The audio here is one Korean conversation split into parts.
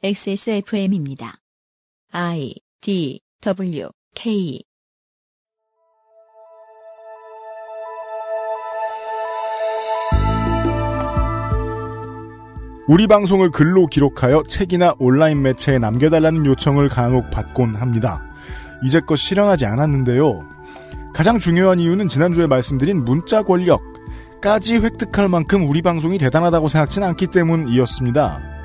XSFM입니다. I D W K 우리 방송을 글로 기록하여 책이나 온라인 매체에 남겨달라는 요청을 간혹 받곤 합니다. 이제껏 실현하지 않았는데요. 가장 중요한 이유는 지난주에 말씀드린 문자 권력까지 획득할 만큼 우리 방송이 대단하다고 생각진 않기 때문이었습니다.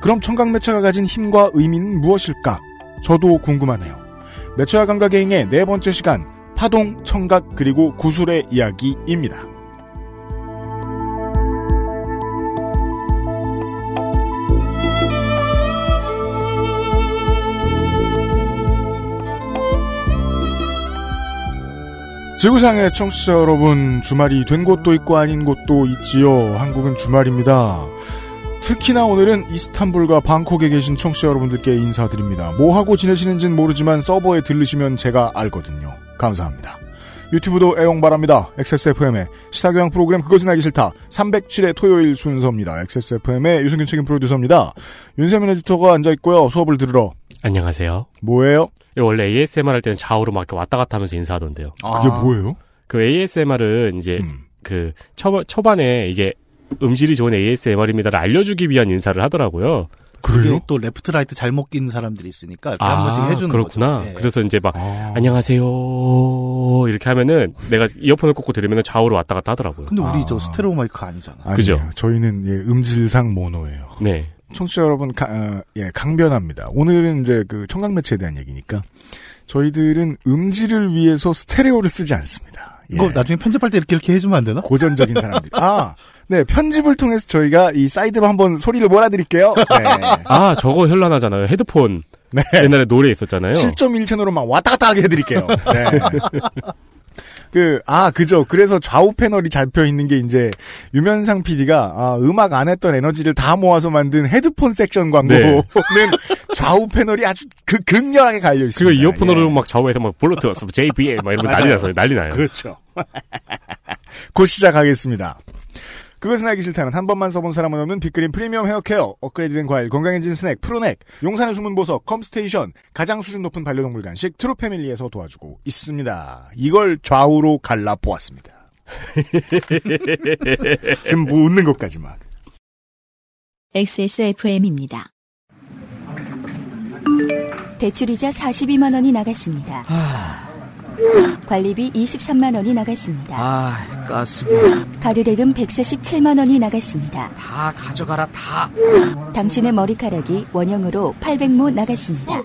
그럼 청각매체가 가진 힘과 의미는 무엇일까? 저도 궁금하네요. 매체와 감각의인의 네 번째 시간, 파동, 청각, 그리고 구술의 이야기입니다. 지구상의 청취자 여러분, 주말이 된 곳도 있고 아닌 곳도 있지요. 한국은 주말입니다. 특히나 오늘은 이스탄불과 방콕에 계신 청취자 여러분들께 인사드립니다. 뭐 하고 지내시는지는 모르지만 서버에 들르시면 제가 알거든요. 감사합니다. 유튜브도 애용 바랍니다. XSFM의 시사교양 프로그램 그것은 알기 싫다. 3 0 7회 토요일 순서입니다. XSFM의 유승균 책임 프로듀서입니다. 윤세민 에디터가 앉아있고요. 수업을 들으러. 안녕하세요. 뭐예요? 예, 원래 ASMR 할 때는 좌우로 막 왔다 갔다 하면서 인사하던데요. 아. 그게 뭐예요? 그 ASMR은 이제 음. 그 초, 초반에 이게 음질이 좋은 ASMR입니다를 알려주기 위한 인사를 하더라고요. 그래요? 또 레프트 라이트 잘 먹긴 사람들이 있으니까 이렇게 아, 한 번씩 해주는 그렇구나. 거죠. 예. 그래서 이제 막 아. 안녕하세요 이렇게 하면은 내가 이어폰을 꽂고 들으면 좌우로 왔다 갔다 하더라고요. 근데 우리 아. 저 스테레오 마이크 아니잖아. 요 그죠? 저희는 예, 음질상 모노예요. 네. 청취자 여러분 가, 어, 예, 강변합니다. 오늘은 이제 그 청각 매체에 대한 얘기니까 저희들은 음질을 위해서 스테레오를 쓰지 않습니다. 예. 그거 나중에 편집할 때 이렇게 이렇게 해주면 안 되나? 고전적인 사람들. 아 네, 편집을 통해서 저희가 이 사이드로 한번 소리를 몰아드릴게요. 네. 아, 저거 현란하잖아요. 헤드폰. 네. 옛날에 노래 있었잖아요. 7.1 채널로 막 왔다 갔다 하게 해드릴게요. 네. 그, 아, 그죠. 그래서 좌우 패널이 잡혀 있는 게 이제 유면상 PD가 아, 음악 안 했던 에너지를 다 모아서 만든 헤드폰 섹션 광고는 네. 좌우 패널이 아주 그, 극렬하게 갈려 있어요 그리고 이어폰으로 예. 막 좌우에서 막 블루투스, JBL 막 이러면 난리 나서 난리 나요. 그렇죠. 곧 시작하겠습니다. 그것은 알기 싫다는 한 번만 써본 사람은 없는 빅그린 프리미엄 헤어케어, 업그레이드된 과일, 건강해진 스낵, 프로넥, 용산의 숨은 보석, 컴스테이션, 가장 수준 높은 반려동물 간식 트루패밀리에서 도와주고 있습니다. 이걸 좌우로 갈라보았습니다. 지금 뭐 웃는 것까지 막. XSFM입니다. 대출이자 42만 원이 나갔습니다. 하... 관리비 23만 원이 나갔습니다. 아, 가스비. 가드 대금 147만 원이 나갔습니다. 다 가져가라 다. 당신의 머리카락이 원형으로 800모 나갔습니다.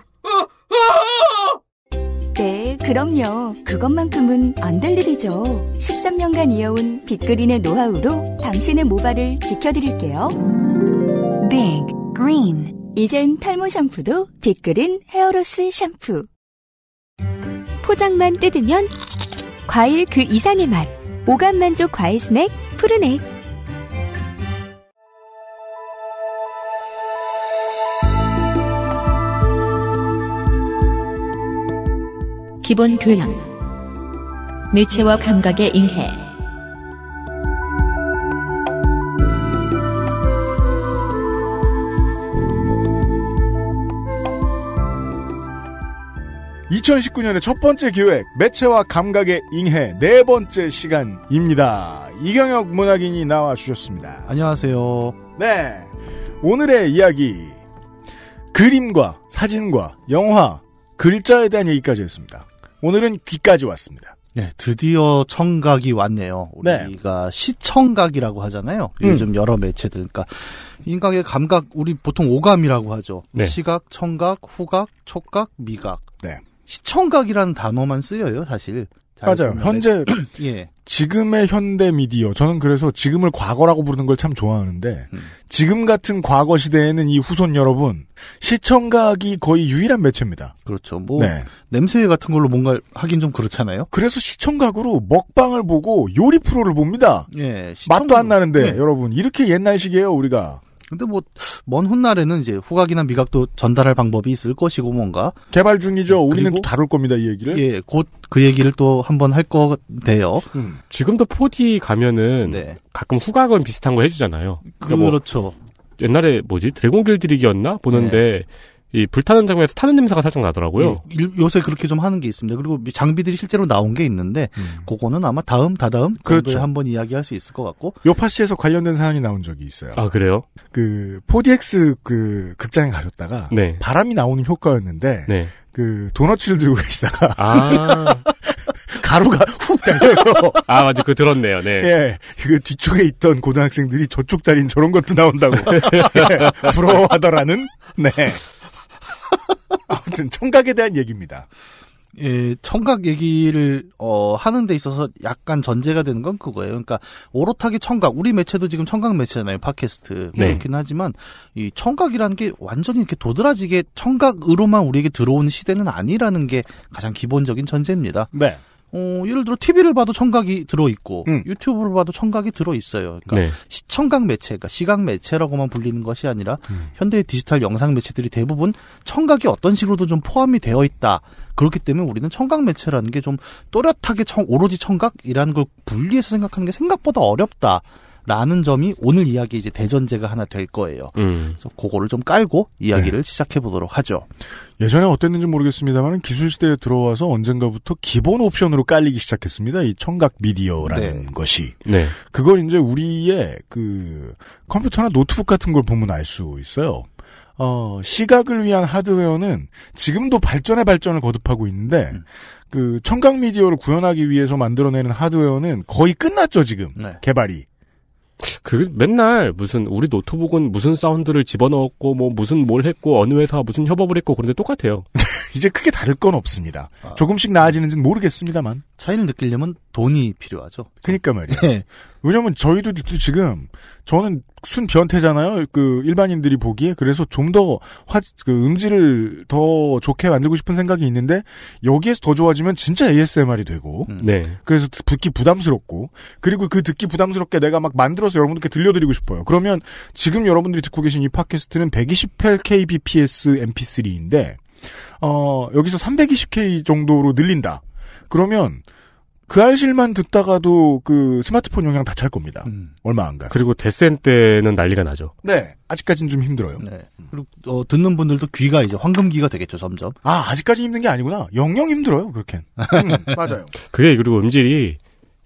네, 그럼요. 그것만큼은 안 될 일이죠. 13년간 이어온 빅그린의 노하우로 당신의 모발을 지켜드릴게요. 빅 그린. 이젠 탈모 샴푸도 빅그린 헤어로스 샴푸. 포장만 뜯으면 과일 그 이상의 맛. 오감 만족 과일 스낵 푸르넥. 기본 교양. 매체와 감각의 인해. 2019년의 첫 번째 기획 매체와 감각의 인해 네 번째 시간입니다. 이경혁 문학인이 나와 주셨습니다. 안녕하세요. 네. 오늘의 이야기 그림과 사진과 영화 글자에 대한 얘기까지 했습니다. 오늘은 귀까지 왔습니다. 네, 드디어 청각이 왔네요. 네. 우리가 네. 시청각이라고 하잖아요. 요즘 음. 여러 매체들, 그러니까 인간의 감각, 우리 보통 오감이라고 하죠. 네. 시각, 청각, 후각, 촉각, 미각. 시청각이라는 단어만 쓰여요, 사실. 맞아요. 현재 예. 지금의 현대 미디어 저는 그래서 지금을 과거라고 부르는 걸 참 좋아하는데 음. 지금 같은 과거 시대에는 이 후손 여러분 시청각이 거의 유일한 매체입니다. 그렇죠. 뭐 네. 냄새 같은 걸로 뭔가 하긴 좀 그렇잖아요. 그래서 시청각으로 먹방을 보고 요리 프로를 봅니다. 예, 맛도 안 나는데 예. 여러분 이렇게 옛날식이에요 우리가. 근데 뭐 먼 훗날에는 이제 후각이나 미각도 전달할 방법이 있을 것이고 뭔가 개발 중이죠. 네, 우리는 또 다룰 겁니다 이 얘기를. 예, 곧 그 얘기를 또 한번 할 거대요. 같 음. 지금도 4D 가면은 네. 가끔 후각은 비슷한 거 해주잖아요. 그러니까 뭐 그렇죠 옛날에 뭐지 드래곤 길들이기였나 보는데 네. 이 불타는 장면에서 타는 냄새가 살짝 나더라고요. 요새 그렇게 좀 하는 게 있습니다. 그리고 장비들이 실제로 나온 게 있는데 음. 그거는 아마 다음 다다음 그렇죠. 한번 이야기할 수 있을 것 같고 요파시에서 관련된 사연이 나온 적이 있어요. 아 그래요? 그 4DX 그 극장에 가셨다가 네. 바람이 나오는 효과였는데 네. 그 도너츠를 들고 계시다가 아. 가루가 훅 달려서 아 맞아 그 들었네요. 네. 예, 그 뒤쪽에 있던 고등학생들이 저쪽 자리인 저런 것도 나온다고 예, 부러워하더라는 네. 아무튼 청각에 대한 얘기입니다. 예, 청각 얘기를 어, 하는 데 있어서 약간 전제가 되는 건 그거예요. 그러니까 오롯하게 청각, 우리 매체도 지금 청각 매체잖아요. 팟캐스트. 뭐 네. 그렇긴 하지만 이 청각이라는 게 완전히 이렇게 도드라지게 청각으로만 우리에게 들어오는 시대는 아니라는 게 가장 기본적인 전제입니다. 네. 어, 예를 들어 TV를 봐도 청각이 들어 있고 음. 유튜브를 봐도 청각이 들어 있어요. 그러니까 네. 시청각 매체, 그러니까 시각 매체라고만 불리는 것이 아니라 음. 현대의 디지털 영상 매체들이 대부분 청각이 어떤 식으로도 좀 포함이 되어 있다. 그렇기 때문에 우리는 청각 매체라는 게 좀 또렷하게 청, 오로지 청각이라는 걸 분리해서 생각하는 게 생각보다 어렵다. 라는 점이 오늘 이야기 이제 대전제가 하나 될 거예요. 음. 그래서 그거를 좀 깔고 이야기를 네. 시작해 보도록 하죠. 예전에 어땠는지 모르겠습니다만 기술시대에 들어와서 언젠가부터 기본 옵션으로 깔리기 시작했습니다. 이 청각 미디어라는 네. 것이. 네. 그걸 이제 우리의 그 컴퓨터나 노트북 같은 걸 보면 알 수 있어요. 어, 시각을 위한 하드웨어는 지금도 발전의 발전을 거듭하고 있는데, 음. 그 청각 미디어를 구현하기 위해서 만들어내는 하드웨어는 거의 끝났죠 지금 네. 개발이 그 맨날 무슨 우리 노트북은 무슨 사운드를 집어넣었고 뭐 무슨 뭘 했고 어느 회사 무슨 협업을 했고 그런데 똑같아요. 이제 크게 다를 건 없습니다. 조금씩 나아지는지는 모르겠습니다만. 차이를 느끼려면 돈이 필요하죠. 그니까 러 말이에요. 네. 왜냐면 저희도 지금 저는 순 변태잖아요. 그 일반인들이 보기에 그래서 좀 더화그 음질을 더 좋게 만들고 싶은 생각이 있는데 여기에서 더 좋아지면 진짜 ASMR이 되고 음. 네. 그래서 듣기 부담스럽고 그리고 그 듣기 부담스럽게 내가 막 만들어서 여러분들께 들려드리고 싶어요. 그러면 지금 여러분들이 듣고 계신 이 팟캐스트는 128kbps mp3인데 어 여기서 320k 정도로 늘린다. 그러면 그 알실만 듣다가도 그 스마트폰 영향 다찰 겁니다. 음. 얼마 안 가. 그리고 데센 때는 난리가 나죠. 네. 아직까지는 좀 힘들어요. 네. 음. 그리고 어, 듣는 분들도 귀가 이제 황금기가 되겠죠, 점점. 아, 아직까지 힘든 게 아니구나. 영영 힘들어요, 그렇게. 음, 음. 맞아요. 그게 그리고 음질이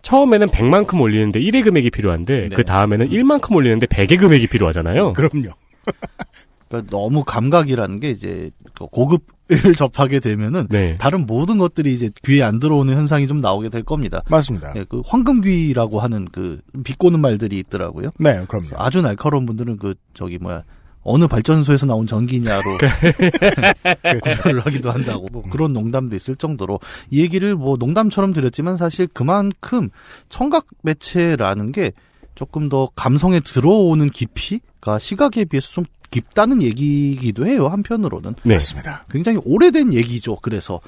처음에는 100만큼 올리는데 1의 금액이 필요한데 그 네. 그 다음에는 1만큼 올리는데 100의 금액이 필요하잖아요. 그럼요. 그러니까 너무 감각이라는 게 이제 그 고급을 접하게 되면은 네. 다른 모든 것들이 이제 귀에 안 들어오는 현상이 좀 나오게 될 겁니다. 맞습니다. 네, 그 황금귀라고 하는 그 비꼬는 말들이 있더라고요. 네, 그럼요. 아주 날카로운 분들은 그 저기 뭐야 어느 발전소에서 나온 전기냐로 구별을 네. 그 하기도 한다고 뭐 그런 농담도 있을 정도로 이 얘기를 뭐 농담처럼 드렸지만 사실 그만큼 청각 매체라는 게 조금 더 감성에 들어오는 깊이가 시각에 비해서 좀 깊다는 얘기이기도 해요. 한편으로는. 네. 맞습니다. 굉장히 오래된 얘기죠. 그래서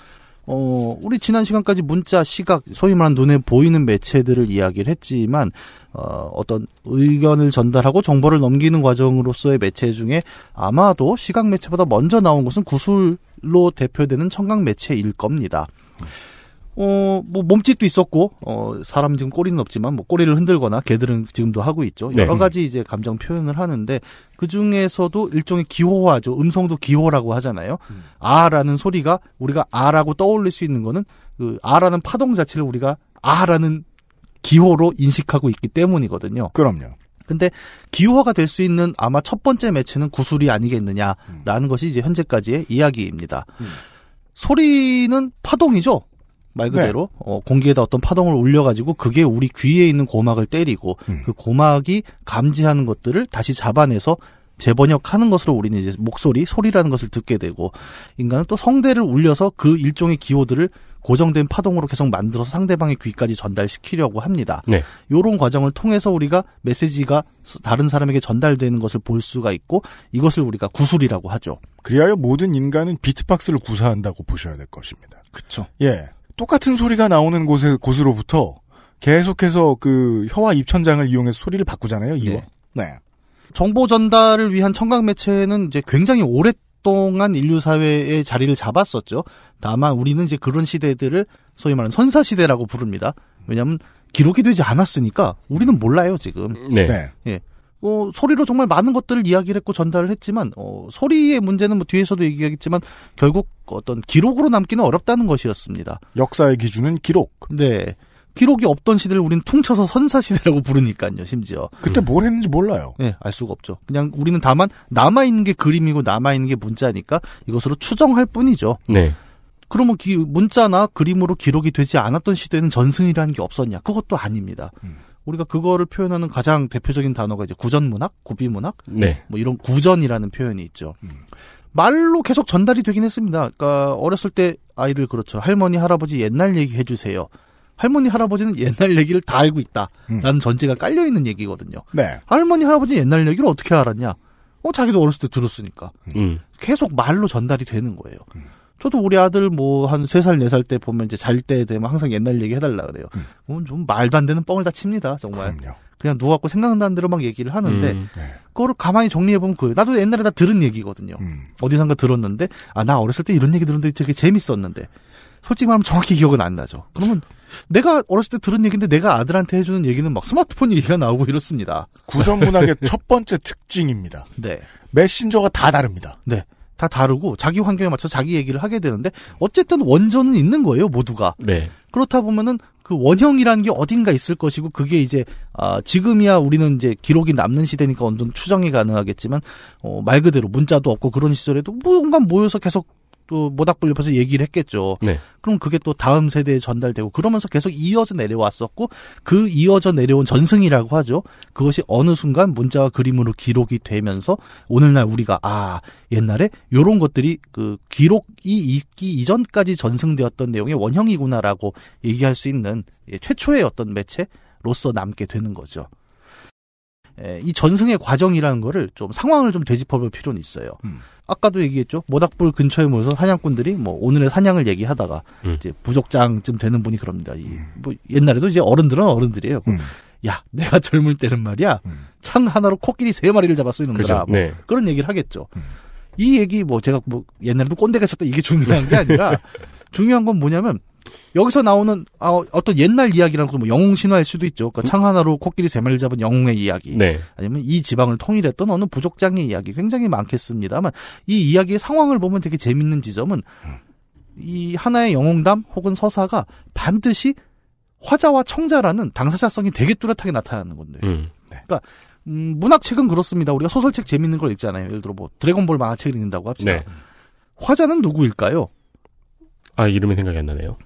어, 우리 지난 시간까지 문자, 시각, 소위 말한 눈에 보이는 매체들을 이야기를 했지만, 어, 어떤 의견을 전달하고 정보를 넘기는 과정으로서의 매체 중에 아마도 시각 매체보다 먼저 나온 것은 구술로 대표되는 청각 매체일 겁니다. 음. 어, 뭐 몸짓도 있었고 어, 사람 지금 꼬리는 없지만 뭐 꼬리를 흔들거나 개들은 지금도 하고 있죠. 네. 여러 네. 가지 이제 감정 표현을 하는데 그 중에서도 일종의 기호화죠. 음성도 기호라고 하잖아요. 음. 아라는 소리가 우리가 아라고 떠올릴 수 있는 거는 그 아라는 파동 자체를 우리가 아라는 기호로 인식하고 있기 때문이거든요. 그럼요. 근데 기호화가 될 수 있는 아마 첫 번째 매체는 구슬이 아니겠느냐라는 음. 것이 이제 현재까지의 이야기입니다. 음. 소리는 파동이죠. 말 네. 그대로 네. 어, 공기에다 어떤 파동을 울려가지고 그게 우리 귀에 있는 고막을 때리고 음. 그 고막이 감지하는 것들을 다시 잡아내서 재번역하는 것으로 우리는 이제 목소리 소리라는 것을 듣게 되고 인간은 또 성대를 울려서 그 일종의 기호들을 고정된 파동으로 계속 만들어서 상대방의 귀까지 전달시키려고 합니다. 네. 이런 과정을 통해서 우리가 메시지가 다른 사람에게 전달되는 것을 볼 수가 있고 이것을 우리가 구술이라고 하죠. 그리하여 모든 인간은 비트박스를 구사한다고 보셔야 될 것입니다. 그렇죠. 예. 똑같은 소리가 나오는 곳에 곳으로부터 계속해서 그 혀와 입천장을 이용해서 소리를 바꾸잖아요. 이거. 네. 네. 정보 전달을 위한 청각 매체는 이제 굉장히 오랫동안 인류 사회의 자리를 잡았었죠. 다만 우리는 이제 그런 시대들을 소위 말하는 선사 시대라고 부릅니다. 왜냐하면 기록이 되지 않았으니까 우리는 몰라요 지금. 네. 네. 예. 어, 소리로 정말 많은 것들을 이야기를 했고 전달을 했지만 어, 소리의 문제는 뭐 뒤에서도 얘기하겠지만 결국 어떤 기록으로 남기는 어렵다는 것이었습니다. 역사의 기준은 기록. 네. 기록이 없던 시대를 우리는 퉁쳐서 선사 시대라고 부르니까요, 심지어. 그때 뭘 했는지 몰라요. 네, 알 수가 없죠. 그냥 우리는 다만 남아 있는 게 그림이고 남아 있는 게 문자니까 이것으로 추정할 뿐이죠. 네. 그러면 기, 문자나 그림으로 기록이 되지 않았던 시대는 전승이라는 게 없었냐? 그것도 아닙니다. 음. 우리가 그거를 표현하는 가장 대표적인 단어가 이제 구전문학, 구비문학, 네. 뭐 이런 구전이라는 표현이 있죠. 음. 말로 계속 전달이 되긴 했습니다. 그러니까 어렸을 때 아이들 그렇죠. 할머니 할아버지 옛날 얘기 해주세요. 할머니 할아버지는 옛날 얘기를 다 알고 있다라는 음. 전제가 깔려 있는 얘기거든요. 네. 할머니 할아버지 옛날 얘기를 어떻게 알았냐? 어 자기도 어렸을 때 들었으니까 음. 계속 말로 전달이 되는 거예요. 음. 저도 우리 아들 뭐 한 세 살 네 살 때 보면 이제 잘 때 되면 항상 옛날 얘기 해달라 그래요. 음. 그좀 말도 안 되는 뻥을 다 칩니다, 정말. 그럼요. 그냥 누워갖고 생각난 대로 막 얘기를 하는데, 음. 네. 그거를 가만히 정리해보면 그 나도 옛날에 다 들은 얘기거든요. 음. 어디선가 들었는데, 아, 나 어렸을 때 이런 얘기 들었는데 되게 재밌었는데. 솔직히 말하면 정확히 기억은 안 나죠. 그러면 내가 어렸을 때 들은 얘기인데 내가 아들한테 해주는 얘기는 막 스마트폰 얘기가 나오고 이렇습니다. 구전 문학의 첫 번째 특징입니다. 네. 메신저가 다 다릅니다. 네. 다 다르고 자기 환경에 맞춰 자기 얘기를 하게 되는데 어쨌든 원전은 있는 거예요 모두가 네. 그렇다 보면은 그 원형이라는 게 어딘가 있을 것이고 그게 이제 아 지금이야 우리는 이제 기록이 남는 시대니까 어느 정도 추정이 가능하겠지만 어 말 그대로 문자도 없고 그런 시절에도 뭔가 모여서 계속 또 모닥불 옆에서 얘기를 했겠죠. 네. 그럼 그게 또 다음 세대에 전달되고 그러면서 계속 이어져 내려왔었고 그 이어져 내려온 전승이라고 하죠. 그것이 어느 순간 문자와 그림으로 기록이 되면서 오늘날 우리가 아 옛날에 요런 것들이 그 기록이 있기 이전까지 전승되었던 내용의 원형이구나라고 얘기할 수 있는 예, 최초의 어떤 매체로서 남게 되는 거죠. 예, 이 전승의 과정이라는 거를 좀 상황을 좀 되짚어볼 필요는 있어요. 음. 아까도 얘기했죠. 모닥불 근처에 모여서 사냥꾼들이 뭐 오늘의 사냥을 얘기하다가 음. 이제 부족장쯤 되는 분이 그럽니다. 이, 음. 뭐 옛날에도 이제 어른들은 어른들이에요. 음. 야, 내가 젊을 때는 말이야. 음. 창 하나로 코끼리 세 마리를 잡아쓰 이놈들아. 뭐 네. 그런 얘기를 하겠죠. 음. 이 얘기 뭐 제가 뭐 옛날에도 꼰대가 있었다 이게 중요한 게 아니라 중요한 건 뭐냐면 여기서 나오는 아, 어떤 옛날 이야기랑뭐 영웅 신화일 수도 있죠. 그러니까 음. 창 하나로 코끼리 세 마리를 잡은 영웅의 이야기. 네. 아니면 이 지방을 통일했던 어느 부족장의 이야기. 굉장히 많겠습니다만 이 이야기의 상황을 보면 되게 재밌는 지점은 이 하나의 영웅담 혹은 서사가 반드시 화자와 청자라는 당사자성이 되게 뚜렷하게 나타나는 건데. 음. 네. 그러니까 음, 문학책은 그렇습니다. 우리가 소설책 재밌는 걸 읽잖아요. 예를 들어 뭐 드래곤볼 만화책을 읽는다고 합시다. 네. 화자는 누구일까요? 아 이름이 생각이 안 나네요.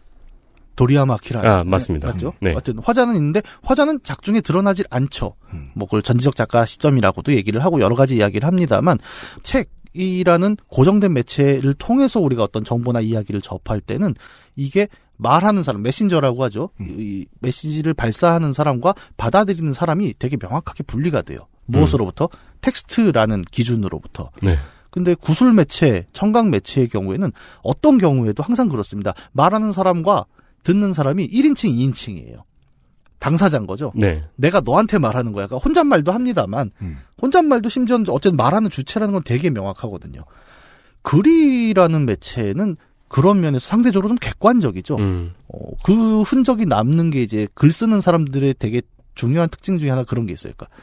도리아마키라. 아, 맞습니다. 맞죠? 네. 어쨌든 화자는 있는데 화자는 작중에 드러나질 않죠. 음. 뭐 그걸 전지적 작가 시점이라고도 얘기를 하고 여러 가지 이야기를 합니다만 책 이라는 고정된 매체를 통해서 우리가 어떤 정보나 이야기를 접할 때는 이게 말하는 사람, 메신저라고 하죠. 음. 이 메시지를 발사하는 사람과 받아들이는 사람이 되게 명확하게 분리가 돼요. 무엇으로부터? 음. 텍스트라는 기준으로부터. 네. 근데 구술 매체, 청각 매체의 경우에는 어떤 경우에도 항상 그렇습니다. 말하는 사람과 듣는 사람이 1인칭, 2인칭이에요. 당사자인 거죠. 네. 내가 너한테 말하는 거야. 그러니까 혼잣말도 합니다만 음. 혼잣말도 심지어 어쨌든 말하는 주체라는 건 되게 명확하거든요. 글이라는 매체는 그런 면에서 상대적으로 좀 객관적이죠. 음. 어, 그 흔적이 남는 게 이제 글 쓰는 사람들의 되게 중요한 특징 중에 하나 그런 게 있어요. 그러니까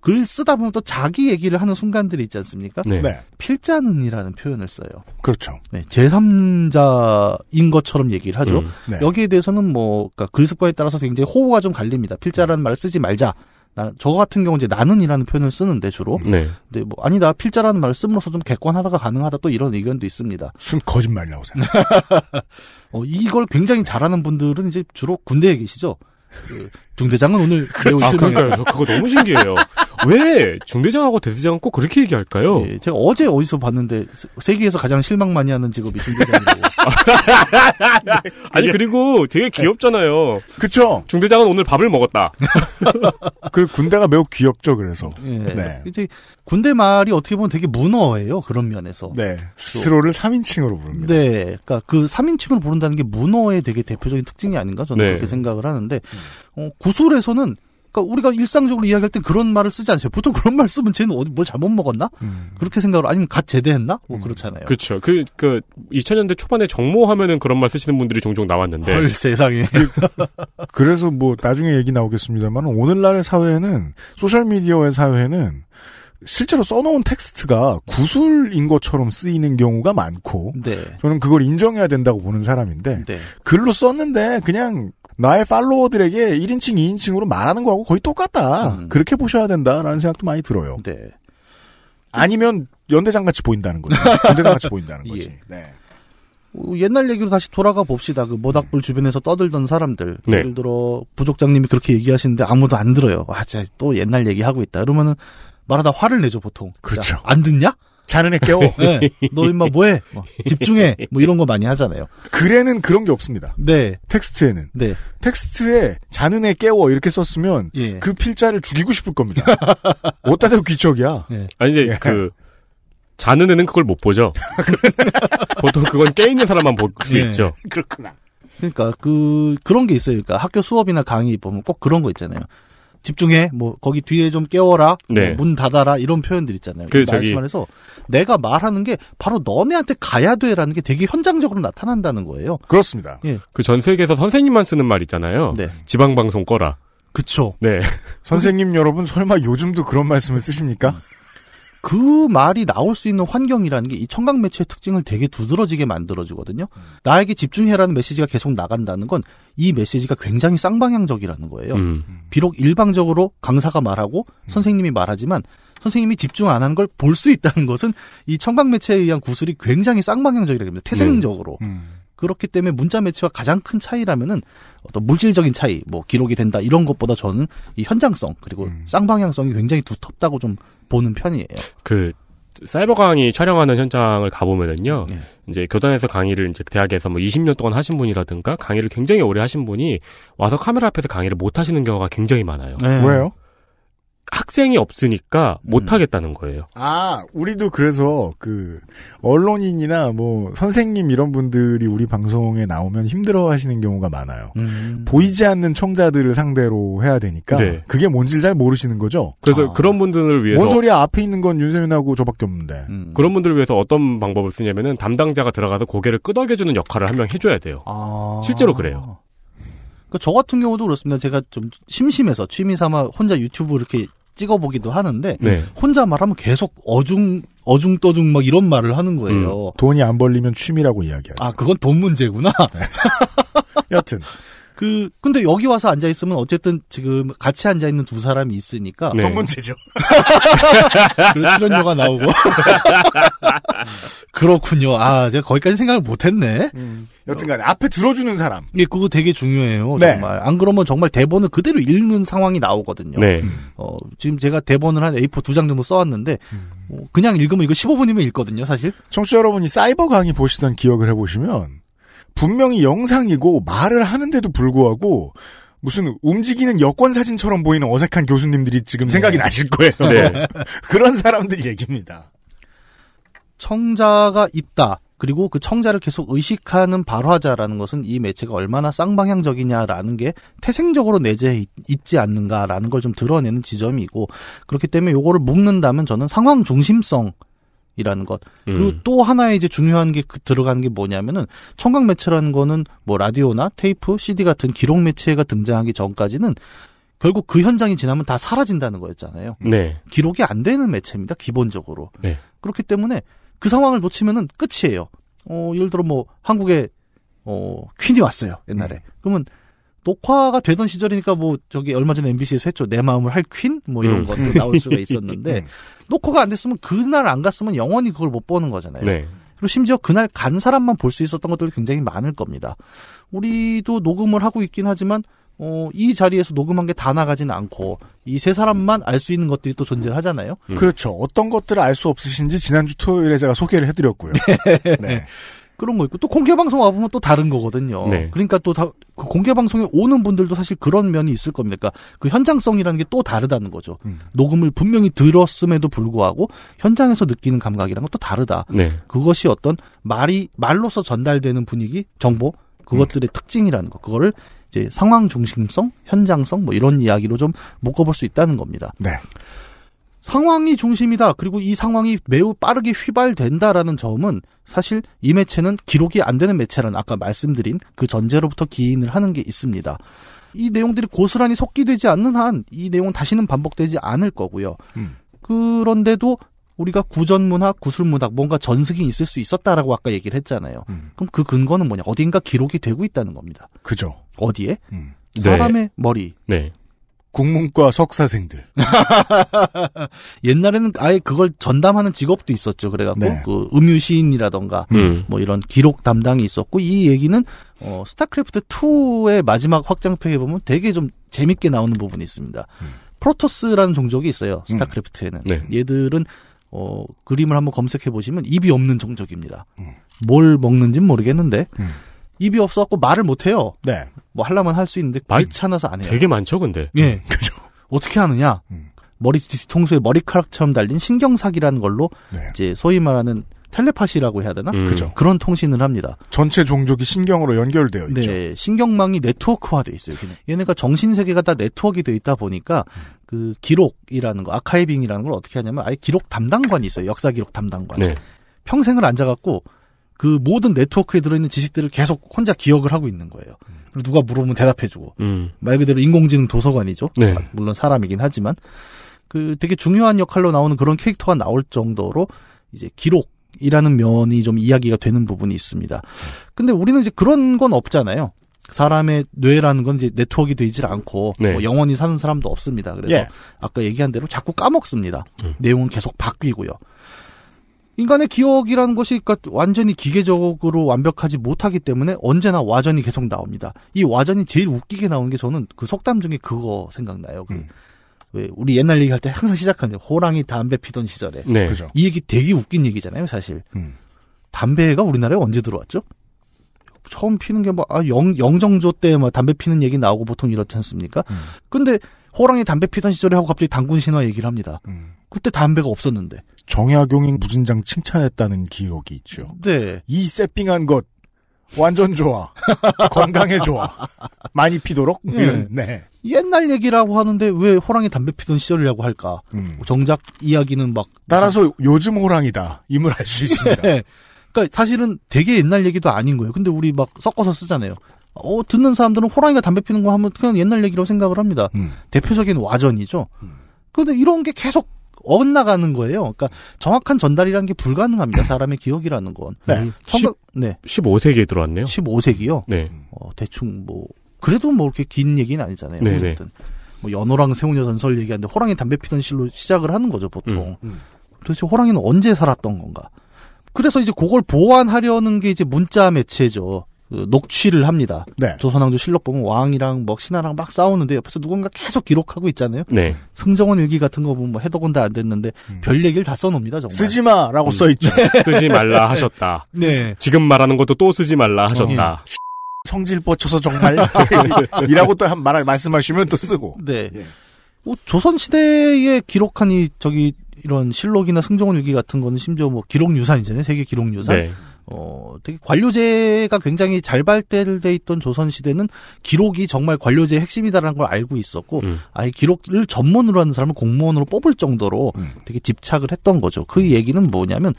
글 쓰다 보면 또 자기 얘기를 하는 순간들이 있지 않습니까? 네. 네. 필자는이라는 표현을 써요. 그렇죠. 네, 제3자인 것처럼 얘기를 하죠. 음. 네. 여기에 대해서는 뭐, 그러니까 글습관에 따라서 굉장히 호우가좀 갈립니다. 필자라는 네. 말을 쓰지 말자. 나, 저 같은 경우 이제 나는이라는 표현을 쓰는데 주로. 네. 근데 뭐 아니다 필자라는 말을 쓰므로서 좀 객관하다가 가능하다 또 이런 의견도 있습니다. 순 거짓말 이라고 생각합니다. 어, 이걸 굉장히 잘하는 분들은 이제 주로 군대에 계시죠. 그 중대장은 오늘 매우 그렇죠. 아, 그러니까요. 저 그거 너무 신기해요. 왜 중대장하고 대대장은 꼭 그렇게 얘기할까요? 예, 제가 어제 어디서 봤는데 세계에서 가장 실망 많이 하는 직업이 중대장이라고. 네. 아니 그리고 되게 네. 귀엽잖아요. 그쵸? 중대장은 오늘 밥을 먹었다. 그 군대가 매우 귀엽죠. 그래서. 예. 네. 이제 군대 말이 어떻게 보면 되게 문어예요. 그런 면에서. 네. 스스로를 3인칭으로 부릅니다. 네. 그러니까 그 3인칭으로 부른다는 게 문어의 되게 대표적인 특징이 아닌가 저는 네. 그렇게 생각을 하는데 음. 어, 구술에서는 그러니까 우리가 일상적으로 이야기할 때 그런 말을 쓰지 않죠. 보통 그런 말 쓰면 쟤는 어디 뭘 잘못 먹었나? 음. 그렇게 생각을 아니면 갓 제대했나? 뭐 음. 그렇잖아요. 그렇죠. 그 그 2000년대 그 초반에 정모하면은 그런 말 쓰시는 분들이 종종 나왔는데. 헐, 세상에. 그 그래서 뭐 나중에 얘기 나오겠습니다만 오늘날의 사회는 소셜 미디어의 사회는 실제로 써놓은 텍스트가 구술인 것처럼 쓰이는 경우가 많고 네. 저는 그걸 인정해야 된다고 보는 사람인데 네. 글로 썼는데 그냥 나의 팔로워들에게 1인칭, 2인칭으로 말하는 거하고 거의 똑같다. 음. 그렇게 보셔야 된다라는 생각도 많이 들어요. 네. 아니면 연대장 같이 보인다는 거죠. 연대장 같이 보인다는 거지. 예. 네. 어, 옛날 얘기로 다시 돌아가 봅시다. 그 모닥불 주변에서 떠들던 사람들. 네. 예를 들어 부족장님이 그렇게 얘기하시는데 아무도 안 들어요. 와, 아, 진짜 또 옛날 얘기하고 있다. 그러면은 말하다 화를 내죠, 보통. 그렇죠. 안 듣냐? 자는 애 깨워. 네. 너 임마 뭐해? 뭐, 집중해. 뭐 이런 거 많이 하잖아요. 글에는 그런 게 없습니다. 네. 텍스트에는. 네. 텍스트에 자는 애 깨워 이렇게 썼으면 예. 그 필자를 죽이고 싶을 겁니다. 어따 대고 귀척이야. 예. 아니 이제 예. 그 자는 애는 그걸 못 보죠. 보통 그건 깨 있는 사람만 볼수 예. 있죠. 그렇구나. 그러니까 그 그런 게 있어요. 그러니까 학교 수업이나 강의 보면 꼭 그런 거 있잖아요. 집중해 뭐 거기 뒤에 좀 깨워라 네. 뭐 문 닫아라 이런 표현들 있잖아요. 그 저기 말해서 내가 말하는 게 바로 너네한테 가야 돼라는 게 되게 현장적으로 나타난다는 거예요. 그렇습니다. 예. 그 전 세계에서 선생님만 쓰는 말 있잖아요. 네. 지방 방송 꺼라. 그쵸. 네. 선생님 여러분 설마 요즘도 그런 말씀을 쓰십니까? 그 말이 나올 수 있는 환경이라는 게 이 청각 매체의 특징을 되게 두드러지게 만들어주거든요. 음. 나에게 집중해라는 메시지가 계속 나간다는 건 이 메시지가 굉장히 쌍방향적이라는 거예요. 음. 비록 일방적으로 강사가 말하고 음. 선생님이 말하지만 선생님이 집중 안 하는 걸 볼 수 있다는 것은 이 청각 매체에 의한 구슬이 굉장히 쌍방향적이라고 합니다. 태생적으로. 네. 그렇기 때문에 문자 매체와 가장 큰 차이라면은 어떤 물질적인 차이, 뭐 기록이 된다 이런 것보다 저는 이 현장성 그리고 음. 쌍방향성이 굉장히 두텁다고 좀 보는 편이에요. 그 사이버 강의 촬영하는 현장을 가보면은요, 네. 이제 교단에서 강의를 이제 대학에서 뭐 20년 동안 하신 분이라든가 강의를 굉장히 오래 하신 분이 와서 카메라 앞에서 강의를 못 하시는 경우가 굉장히 많아요. 네. 왜요? 학생이 없으니까 못 하겠다는 거예요. 음. 아, 우리도 그래서 그 언론인이나 뭐 선생님 이런 분들이 우리 방송에 나오면 힘들어 하시는 경우가 많아요. 음. 보이지 않는 청자들을 상대로 해야 되니까 네. 그게 뭔지를 잘 모르시는 거죠. 그래서 아. 그런 분들을 위해서 뭔 소리야 앞에 있는 건 윤세민하고 저밖에 없는데. 음. 그런 분들을 위해서 어떤 방법을 쓰냐면은 담당자가 들어가서 고개를 끄덕여주는 역할을 한 명 해줘야 돼요. 아. 실제로 그래요. 그러니까 저 같은 경우도 그렇습니다. 제가 좀 심심해서 취미 삼아 혼자 유튜브 이렇게 찍어보기도 하는데 네. 혼자 말하면 계속 어중 어중떠중 막 이런 말을 하는 거예요. 음, 돈이 안 벌리면 취미라고 이야기하죠. 아 그건 돈 문제구나. 네. 여튼 그 근데 여기 와서 앉아 있으면 어쨌든 지금 같이 앉아 있는 두 사람이 있으니까 네. 돈 문제죠. 그리고 출연료가 나오고 그렇군요. 아 제가 거기까지 생각을 못했네. 음. 여튼간 앞에 들어주는 사람. 예, 그거 되게 중요해요. 네. 정말 안 그러면 정말 대본을 그대로 읽는 상황이 나오거든요. 네. 음. 어, 지금 제가 대본을 한 A4 두 장 정도 써왔는데 음. 어, 그냥 읽으면 이거 15분이면 읽거든요, 사실. 청취자 여러분이 사이버 강의 보시던 기억을 해보시면 분명히 영상이고 말을 하는데도 불구하고 무슨 움직이는 여권 사진처럼 보이는 어색한 교수님들이 지금 네. 생각이 나실 거예요. 네. 그런 사람들 얘기입니다. 청자가 있다. 그리고 그 청자를 계속 의식하는 발화자라는 것은 이 매체가 얼마나 쌍방향적이냐라는 게 태생적으로 내재해 있지 않는가라는 걸 좀 드러내는 지점이고 그렇기 때문에 요거를 묶는다면 저는 상황 중심성 이라는 것. 음. 그리고 음. 또 하나의 이제 중요한 게그 들어가는 게 뭐냐면은 청각 매체라는 거는 뭐 라디오나 테이프, CD 같은 기록 매체가 등장하기 전까지는 결국 그 현장이 지나면 다 사라진다는 거였잖아요. 네. 기록이 안 되는 매체입니다. 기본적으로. 네. 그렇기 때문에 그 상황을 놓치면은 끝이에요. 어, 예를 들어 뭐 한국에 어, 퀸이 왔어요. 옛날에. 음. 그러면 녹화가 되던 시절이니까 뭐 저기 얼마 전에 MBC에서 했죠. 내 마음을 할 퀸? 뭐 이런 음. 것도 나올 수가 있었는데 음. 녹화가 안 됐으면 그날 안 갔으면 영원히 그걸 못 보는 거잖아요. 네. 그리고 심지어 그날 간 사람만 볼 수 있었던 것들이 굉장히 많을 겁니다. 우리도 녹음을 하고 있긴 하지만 어, 이 자리에서 녹음한 게 다 나가진 않고 이 세 사람만 알 수 있는 것들이 또 존재하잖아요. 음. 그렇죠. 어떤 것들을 알 수 없으신지 지난주 토요일에 제가 소개를 해드렸고요. 네. 네. 그런 거 있고 또 공개 방송 와보면 또 다른 거거든요. 네. 그러니까 또다그 공개 방송에 오는 분들도 사실 그런 면이 있을 겁니다. 그러니까 그 현장성이라는 게 또 다르다는 거죠. 음. 녹음을 분명히 들었음에도 불구하고 현장에서 느끼는 감각이랑 또 다르다. 네. 그것이 어떤 말이 말로서 전달되는 분위기, 정보 그것들의 음. 특징이라는 거. 그거를 이제 상황 중심성, 현장성 뭐 이런 이야기로 좀 묶어볼 수 있다는 겁니다. 네. 상황이 중심이다. 그리고 이 상황이 매우 빠르게 휘발된다라는 점은 사실 이 매체는 기록이 안 되는 매체라는 아까 말씀드린 그 전제로부터 기인을 하는 게 있습니다. 이 내용들이 고스란히 속기되지 않는 한 이 내용은 다시는 반복되지 않을 거고요. 음. 그런데도 우리가 구전문학, 구술문학 뭔가 전승이 있을 수 있었다라고 아까 얘기를 했잖아요. 음. 그럼 그 근거는 뭐냐? 어딘가 기록이 되고 있다는 겁니다. 그죠. 어디에? 음. 네. 사람의 네. 머리. 네. 국문과 석사생들. 옛날에는 아예 그걸 전담하는 직업도 있었죠. 그래갖고 네. 그 음유 시인이라던가 음. 뭐 이런 기록 담당이 있었고 이 얘기는 어 스타크래프트 2의 마지막 확장팩에 보면 되게 좀 재밌게 나오는 부분이 있습니다. 음. 프로토스라는 종족이 있어요. 음. 스타크래프트에는. 음. 네. 얘들은 어 그림을 한번 검색해 보시면 입이 없는 종족입니다. 음. 뭘 먹는지는 모르겠는데 음. 입이 없어갖고 말을 못해요. 네. 뭐 하려면 할 수 있는데 말, 귀찮아서 안 해요. 되게 많죠, 근데. 예. 음. 그죠. 어떻게 하느냐. 음. 머리 뒤통수에 머리카락처럼 달린 신경사기라는 걸로 네. 이제 소위 말하는 텔레파시라고 해야 되나? 음. 그죠. 그런 통신을 합니다. 전체 종족이 신경으로 연결되어 네. 있죠. 네, 신경망이 네트워크화돼 있어요. 그냥. 얘네가 정신 세계가 다 네트워크가 돼 있다 보니까 음. 그 기록이라는 거, 아카이빙이라는 걸 어떻게 하냐면 아예 기록 담당관이 있어요. 역사 기록 담당관. 네. 평생을 앉아갖고 그 모든 네트워크에 들어있는 지식들을 계속 혼자 기억을 하고 있는 거예요. 그리고 누가 물어보면 대답해주고 음. 말 그대로 인공지능 도서관이죠. 네. 아, 물론 사람이긴 하지만 그 되게 중요한 역할로 나오는 그런 캐릭터가 나올 정도로 이제 기록 이라는 면이 좀 이야기가 되는 부분이 있습니다. 근데 우리는 이제 그런 건 없잖아요. 사람의 뇌라는 건 이제 네트워크가 되질 않고 네. 뭐 영원히 사는 사람도 없습니다. 그래서 예. 아까 얘기한 대로 자꾸 까먹습니다. 음. 내용은 계속 바뀌고요. 인간의 기억이라는 것이 그러니까 완전히 기계적으로 완벽하지 못하기 때문에 언제나 와전이 계속 나옵니다. 이 와전이 제일 웃기게 나오는 게 저는 그 속담 중에 그거 생각나요. 그 음. 왜 우리 옛날 얘기할 때 항상 시작하는데 호랑이 담배 피던 시절에 네. 그죠. 이 얘기 되게 웃긴 얘기잖아요, 사실. 음. 담배가 우리나라에 언제 들어왔죠? 처음 피는 게 뭐 아영 정조때막 뭐 담배 피는 얘기 나오고 보통 이렇지 않습니까? 음. 근데 호랑이 담배 피던 시절에 하고 갑자기 단군 신화 얘기를 합니다. 음. 그때 담배가 없었는데. 정약용인 무진장 칭찬했다는 기억이 있죠. 네. 이 세핑한 것 완전 좋아. 건강에 좋아. 많이 피도록. 네. 네. 옛날 얘기라고 하는데 왜 호랑이 담배 피던 시절이라고 할까? 음. 정작 이야기는 막 따라서 무슨... 요즘 호랑이다 임을 알수 있습니다. 네. 그니까 사실은 되게 옛날 얘기도 아닌 거예요. 근데 우리 막 섞어서 쓰잖아요. 어 듣는 사람들은 호랑이가 담배 피는 거 하면 그냥 옛날 얘기라고 생각을 합니다. 음. 대표적인 와전이죠. 음. 그런데 이런 게 계속 어긋나가는 거예요. 그러니까 정확한 전달이라는 게 불가능합니다. 사람의 기억이라는 건. 네. 청각, 음. 네. 15세기에 들어왔네요. 15세기요? 네. 어, 대충 뭐, 그래도 뭐 이렇게 긴 얘기는 아니잖아요. 네네. 네. 어쨌든. 뭐 연호랑 세우녀 전설 얘기하는데 호랑이 담배 피던 실로 시작을 하는 거죠, 보통. 음, 음. 도대체 호랑이는 언제 살았던 건가? 그래서 이제 그걸 보완하려는 게 이제 문자 매체죠. 그 녹취를 합니다. 네. 조선왕조 실록 보면 왕이랑 뭐 신하랑 막 싸우는데 옆에서 누군가 계속 기록하고 있잖아요. 네. 승정원 일기 같은 거 보면 뭐 해독은 다 안 됐는데 음. 별 얘기를 다 써놓습니다 정말. 쓰지 마라고 음. 써있죠. 쓰지 말라 하셨다. 네. 지금 말하는 것도 또 쓰지 말라 하셨다. 네. 성질 뻗쳐서 정말 이라고 또한말 말씀하시면 또 쓰고. 네. 예. 뭐 조선 시대에 기록한 이 저기 이런 실록이나 승정원 일기 같은 거는 심지어 뭐 기록 유산이잖아요. 세계 기록 유산. 네. 어, 되게 관료제가 굉장히 잘 발달돼 있던 조선시대는 기록이 정말 관료제의 핵심이다라는 걸 알고 있었고, 음. 아예 기록을 전문으로 하는 사람을 공무원으로 뽑을 정도로 음. 되게 집착을 했던 거죠. 그 얘기는 뭐냐면,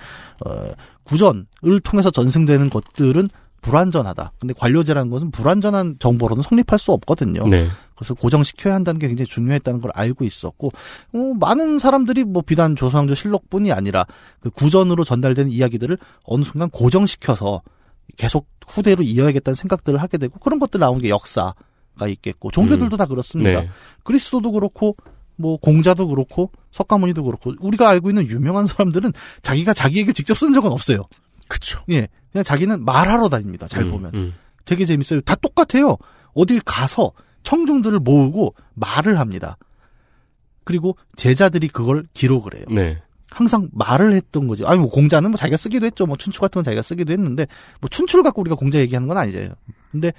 어, 구전을 통해서 전승되는 것들은 불완전하다. 근데 관료제라는 것은 불완전한 정보로는 성립할 수 없거든요. 네. 그래서 고정시켜야 한다는 게 굉장히 중요했다는 걸 알고 있었고 어, 많은 사람들이 뭐 비단 조선왕조 실록뿐이 아니라 그 구전으로 전달되는 이야기들을 어느 순간 고정시켜서 계속 후대로 이어야겠다는 생각들을 하게 되고 그런 것들 나온 게 역사가 있겠고 종교들도 음. 다 그렇습니다. 네. 그리스도도 그렇고 뭐 공자도 그렇고 석가모니도 그렇고 우리가 알고 있는 유명한 사람들은 자기가 자기에게 직접 쓴 적은 없어요. 그쵸. 예. 그냥 자기는 말하러 다닙니다. 잘 음, 보면. 음. 되게 재밌어요. 다 똑같아요. 어딜 가서 청중들을 모으고 말을 합니다. 그리고 제자들이 그걸 기록을 해요. 네. 항상 말을 했던 거지. 아니 뭐 공자는 뭐 자기가 쓰기도 했죠. 뭐 춘추 같은 건 자기가 쓰기도 했는데 뭐 춘추를 갖고 우리가 공자 얘기하는 건 아니잖아요. 근데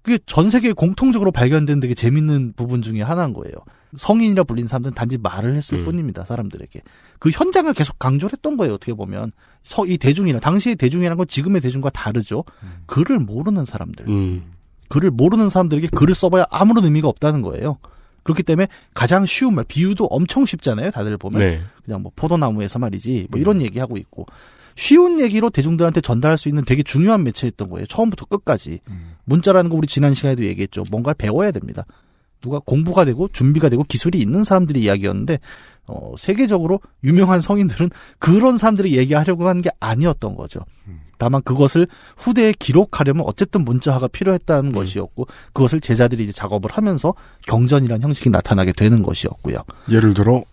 그게 전 세계에 공통적으로 발견된 되게 재밌는 부분 중에 하나인 거예요. 성인이라 불리는 사람들은 단지 말을 했을 음. 뿐입니다. 사람들에게. 그 현장을 계속 강조를 했던 거예요. 어떻게 보면. 서, 이 대중이나, 당시의 대중이라는 건 지금의 대중과 다르죠. 음. 글을 모르는 사람들. 음. 글을 모르는 사람들에게 글을 써봐야 아무런 의미가 없다는 거예요. 그렇기 때문에 가장 쉬운 말, 비유도 엄청 쉽잖아요. 다들 보면. 네. 그냥 뭐 포도나무에서 말이지. 뭐 음. 이런 얘기하고 있고. 쉬운 얘기로 대중들한테 전달할 수 있는 되게 중요한 매체였던 거예요. 처음부터 끝까지. 음. 문자라는 거 우리 지난 시간에도 얘기했죠. 뭔가를 배워야 됩니다. 누가 공부가 되고 준비가 되고 기술이 있는 사람들이 이야기였는데 어, 세계적으로 유명한 성인들은 그런 사람들이 얘기하려고 하는 게 아니었던 거죠. 음. 다만 그것을 후대에 기록하려면 어쨌든 문자화가 필요했다는 음. 것이었고 그것을 제자들이 이제 작업을 하면서 경전이라는 형식이 나타나게 되는 것이었고요. 예를 들어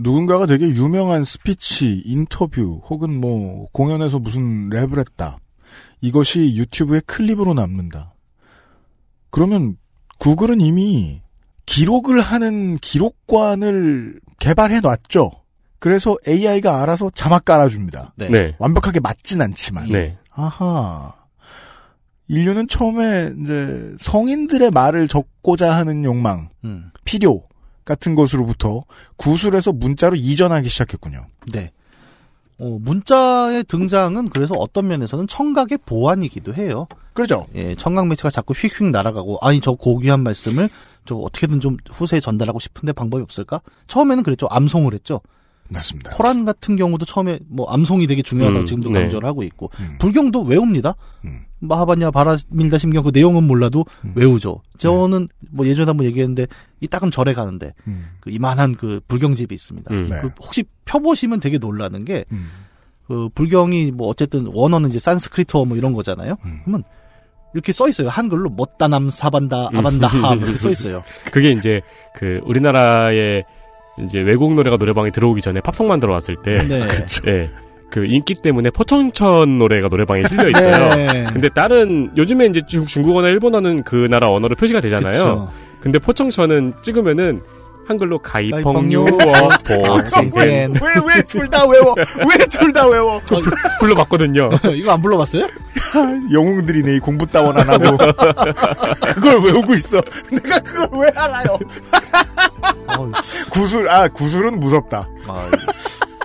누군가가 되게 유명한 스피치, 인터뷰 혹은 뭐 공연에서 무슨 랩을 했다. 이것이 유튜브에 클립으로 남는다. 그러면 구글은 이미 기록을 하는 기록관을 개발해 놨죠. 그래서 AI가 알아서 자막 깔아줍니다. 네. 네. 완벽하게 맞진 않지만. 네. 아하. 인류는 처음에 이제 성인들의 말을 적고자 하는 욕망, 음. 필요 같은 것으로부터 구술에서 문자로 이전하기 시작했군요. 네. 어, 문자의 등장은 그래서 어떤 면에서는 청각의 보완이기도 해요. 그렇죠. 예, 청각 매체가 자꾸 휙휙 날아가고 아니 저 고귀한 말씀을 저 어떻게든 좀 후세에 전달하고 싶은데 방법이 없을까? 처음에는 그랬죠. 암송을 했죠. 맞습니다. 코란 같은 경우도 처음에 뭐 암송이 되게 중요하다 음, 지금도 네. 강조하고 를 있고 음. 불경도 외웁니다. 음. 마하바냐 뭐 바라밀다 심경 그 내용은 몰라도 음. 외우죠. 네. 저는 네. 뭐 예전에 한번 얘기했는데 이 따끔 절에 가는데 음. 그 이만한 그 불경집이 있습니다. 음. 네. 그 혹시 펴보시면 되게 놀라는 게그 불경이 뭐 어쨌든 원어는 이제 산스크리트어 뭐 이런 거잖아요. 그러면 이렇게 써 있어요. 한글로 못다남 사반다 아반다 하 이렇게 써 있어요. 그게 이제 그 우리나라의 이제 외국 노래가 노래방에 들어오기 전에 팝송만 들어왔을 때 네. 아, 그렇 네. 예, 그 인기 때문에 포청천 노래가 노래방에 실려 있어요. 네. 근데 다른 요즘에 이제 중국어나 일본어는 그 나라 언어로 표시가 되잖아요. 그쵸. 근데 포청천은 찍으면은 한글로 가이펑유 워보젠 아, 아, 왜왜 둘 다 외워 왜 둘 다 외워 저 불러봤거든요 이거 안 불러봤어요? 영웅들이네 이 공부 따원 안 하고 그걸 외우고 있어 내가 그걸 왜 알아요 구슬 아 구슬은 무섭다 아,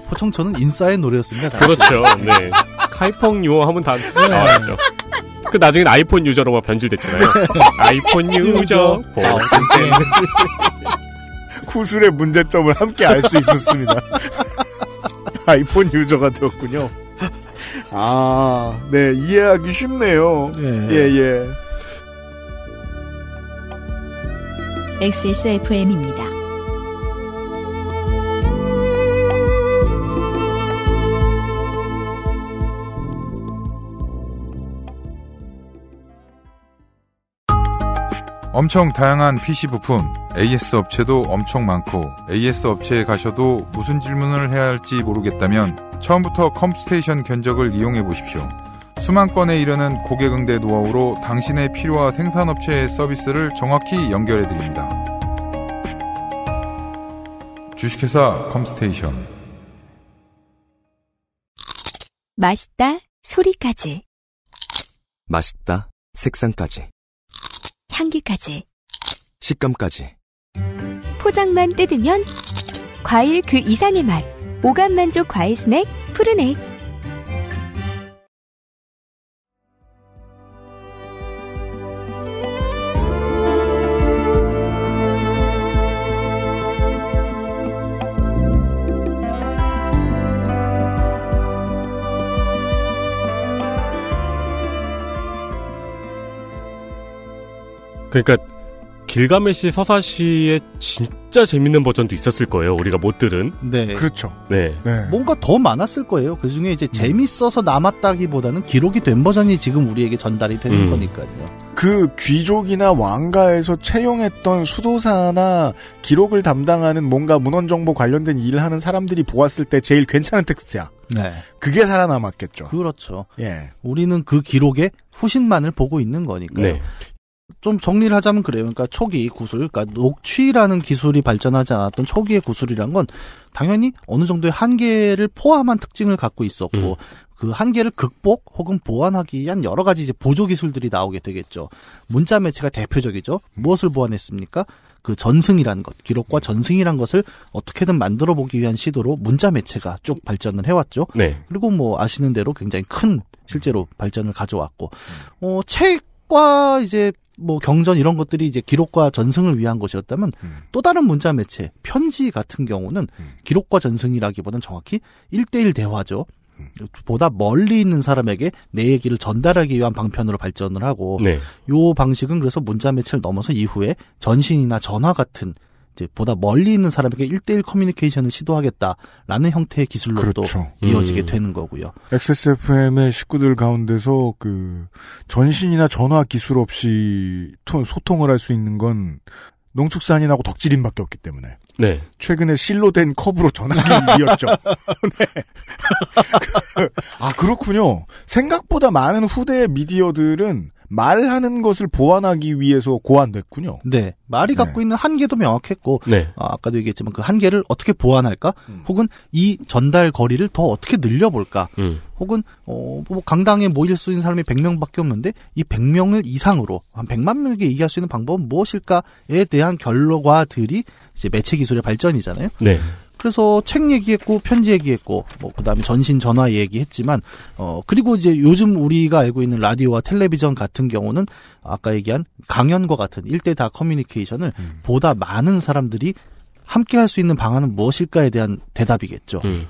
보통 저는 인싸의 노래였습니다 그렇죠 네 카이펑유 하면 다 나왔죠 네. 그나중에 아이폰 유저로 막 변질됐잖아요. 네. 아이폰 유저 보증 구술의 문제점을 함께 알 수 있었습니다. 아이폰 유저가 되었군요. 아, 네, 이해하기 쉽네요. 네. 예, 예. 예. XSFM입니다. 엄청 다양한 PC 부품, AS 업체도 엄청 많고 AS 업체에 가셔도 무슨 질문을 해야 할지 모르겠다면 처음부터 컴스테이션 견적을 이용해 보십시오. 수만 건에 이르는 고객 응대 노하우로 당신의 필요와 생산업체의 서비스를 정확히 연결해 드립니다. 주식회사 컴스테이션 맛있다 소리까지 맛있다 색상까지 향기까지. 식감까지. 포장만 뜯으면 과일 그 이상의 맛. 오감 만족 과일 스낵 푸르넥. 그러니까 길가메시 서사시의 진짜 재밌는 버전도 있었을 거예요. 우리가 못 들은. 네. 그렇죠. 네. 네. 뭔가 더 많았을 거예요. 그 중에 이제 음. 재밌어서 남았다기보다는 기록이 된 버전이 지금 우리에게 전달이 되는 음. 거니까요. 그 귀족이나 왕가에서 채용했던 수도사나 기록을 담당하는 뭔가 문헌 정보 관련된 일을 하는 사람들이 보았을 때 제일 괜찮은 텍스트야. 네. 그게 살아남았겠죠. 그렇죠. 예. 우리는 그 기록의 후신만을 보고 있는 거니까요. 네. 좀 정리를 하자면 그래요. 그러니까 초기 구슬 그러니까 녹취라는 기술이 발전하지 않았던 초기의 구슬이란건 당연히 어느 정도의 한계를 포함한 특징을 갖고 있었고 음. 그 한계를 극복 혹은 보완하기 위한 여러 가지 이제 보조 기술들이 나오게 되겠죠. 문자 매체가 대표적이죠. 무엇을 보완했습니까? 그전승이라는 것, 기록과 음. 전승이란 것을 어떻게든 만들어 보기 위한 시도로 문자 매체가 쭉 발전을 해왔죠. 네. 그리고 뭐 아시는 대로 굉장히 큰 실제로 발전을 가져왔고, 음. 어, 책과 이제 뭐 경전 이런 것들이 이제 기록과 전승을 위한 것이었다면 음. 또 다른 문자 매체 편지 같은 경우는 음. 기록과 전승이라기보다는 정확히 1대1 대화죠. 음. 보다 멀리 있는 사람에게 내 얘기를 전달하기 위한 방편으로 발전을 하고 네. 요 방식은 그래서 문자 매체를 넘어서 이후에 전신이나 전화 같은 이제 보다 멀리 있는 사람에게 1대1 커뮤니케이션을 시도하겠다라는 형태의 기술로 그렇죠. 이어지게 음. 되는 거고요. XSFM의 식구들 가운데서 그 전신이나 전화 기술 없이 소통을 할 수 있는 건 농축산인하고 덕질인밖에 없기 때문에. 네. 최근에 실로 된 컵으로 전화기이었죠. 네. 그, 아 그렇군요. 생각보다 많은 후대의 미디어들은 말하는 것을 보완하기 위해서 고안됐군요. 네. 말이 네. 갖고 네. 있는 한계도 명확했고 네. 아, 까도 얘기했지만 그 한계를 어떻게 보완할까? 음. 혹은 이 전달 거리를 더 어떻게 늘려볼까? 음. 혹은 어, 뭐 강당에 모일 수 있는 사람이 100명밖에 없는데 이 100명을 이상으로 한 100만 명에게 얘기할 수 있는 방법은 무엇일까에 대한 결과들이 이제 매체 기술의 발전이잖아요. 네. 그래서 책 얘기했고 편지 얘기했고 뭐 그다음에 전신 전화 얘기했지만 어 그리고 이제 요즘 우리가 알고 있는 라디오와 텔레비전 같은 경우는 아까 얘기한 강연과 같은 일대다 커뮤니케이션을 음. 보다 많은 사람들이 함께 할 수 있는 방안은 무엇일까에 대한 대답이겠죠. 음.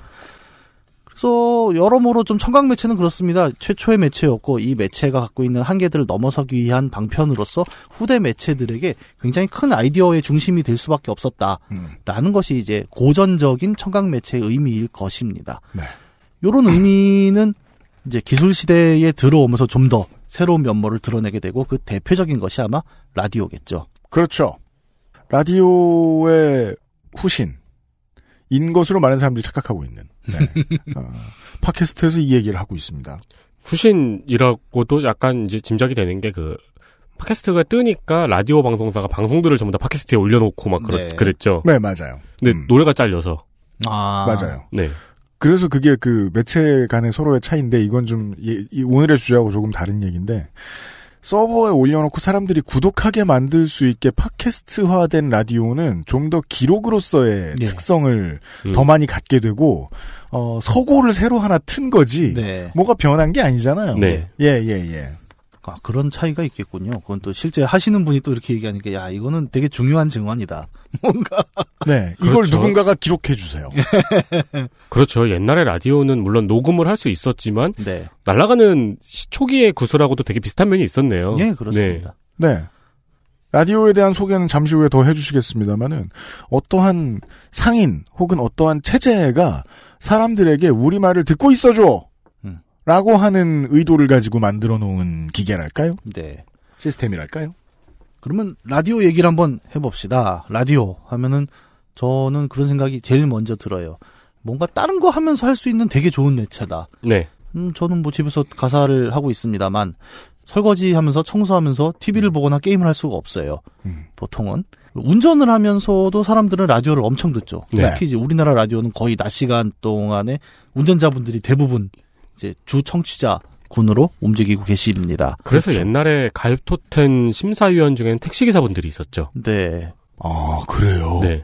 앞서 여러모로 좀 청각 매체는 그렇습니다. 최초의 매체였고 이 매체가 갖고 있는 한계들을 넘어서기 위한 방편으로서 후대 매체들에게 굉장히 큰 아이디어의 중심이 될 수밖에 없었다라는 음. 것이 이제 고전적인 청각 매체의 의미일 것입니다. 네. 요런 의미는 이제 기술 시대에 들어오면서 좀 더 새로운 면모를 드러내게 되고 그 대표적인 것이 아마 라디오겠죠. 그렇죠. 라디오의 후신 인 것으로 많은 사람들이 착각하고 있는 네. 어, 팟캐스트에서 이 얘기를 하고 있습니다. 후신이라고도 약간 이제 짐작이 되는 게 그 팟캐스트가 뜨니까 라디오 방송사가 방송들을 전부 다 팟캐스트에 올려놓고 막 그렇, 네. 그랬죠. 네, 맞아요. 근데 음. 노래가 잘려서. 아. 맞아요. 네. 그래서 그게 그 매체 간의 서로의 차이인데 이건 좀 이, 이 오늘의 주제하고 조금 다른 얘기인데 서버에 올려놓고 사람들이 구독하게 만들 수 있게 팟캐스트화된 라디오는 좀 더 기록으로서의 네. 특성을 음. 더 많이 갖게 되고 어, 서고를 새로 하나 튼 거지 네. 뭐가 변한 게 아니잖아요. 예예 네. 예, 예. 예. 아, 그런 차이가 있겠군요. 그건 또 실제 하시는 분이 또 이렇게 얘기하니까 야 이거는 되게 중요한 증언이다. 뭔가 네 이걸 그렇죠. 누군가가 기록해 주세요. 그렇죠. 옛날에 라디오는 물론 녹음을 할 수 있었지만 네. 날아가는 초기의 구슬하고도 되게 비슷한 면이 있었네요. 네 그렇습니다. 네. 네. 라디오에 대한 소개는 잠시 후에 더 해주시겠습니다만은 어떠한 상인 혹은 어떠한 체제가 사람들에게 우리 말을 듣고 있어줘. 라고 하는 의도를 가지고 만들어 놓은 기계랄까요? 네. 시스템이랄까요? 그러면 라디오 얘기를 한번 해봅시다. 라디오 하면은 저는 그런 생각이 제일 먼저 들어요. 뭔가 다른 거 하면서 할 수 있는 되게 좋은 매체다. 네. 음, 저는 뭐 집에서 가사를 하고 있습니다만 설거지 하면서 청소하면서 TV를 음. 보거나 게임을 할 수가 없어요. 음. 보통은. 운전을 하면서도 사람들은 라디오를 엄청 듣죠. 네. 특히 이제 우리나라 라디오는 거의 낮 시간 동안에 운전자분들이 대부분 이제 주 청취자 군으로 움직이고 계십니다. 그래서 그렇죠. 옛날에 갈토텐 심사위원 중에는 택시기사분들이 있었죠. 네. 아, 그래요? 네.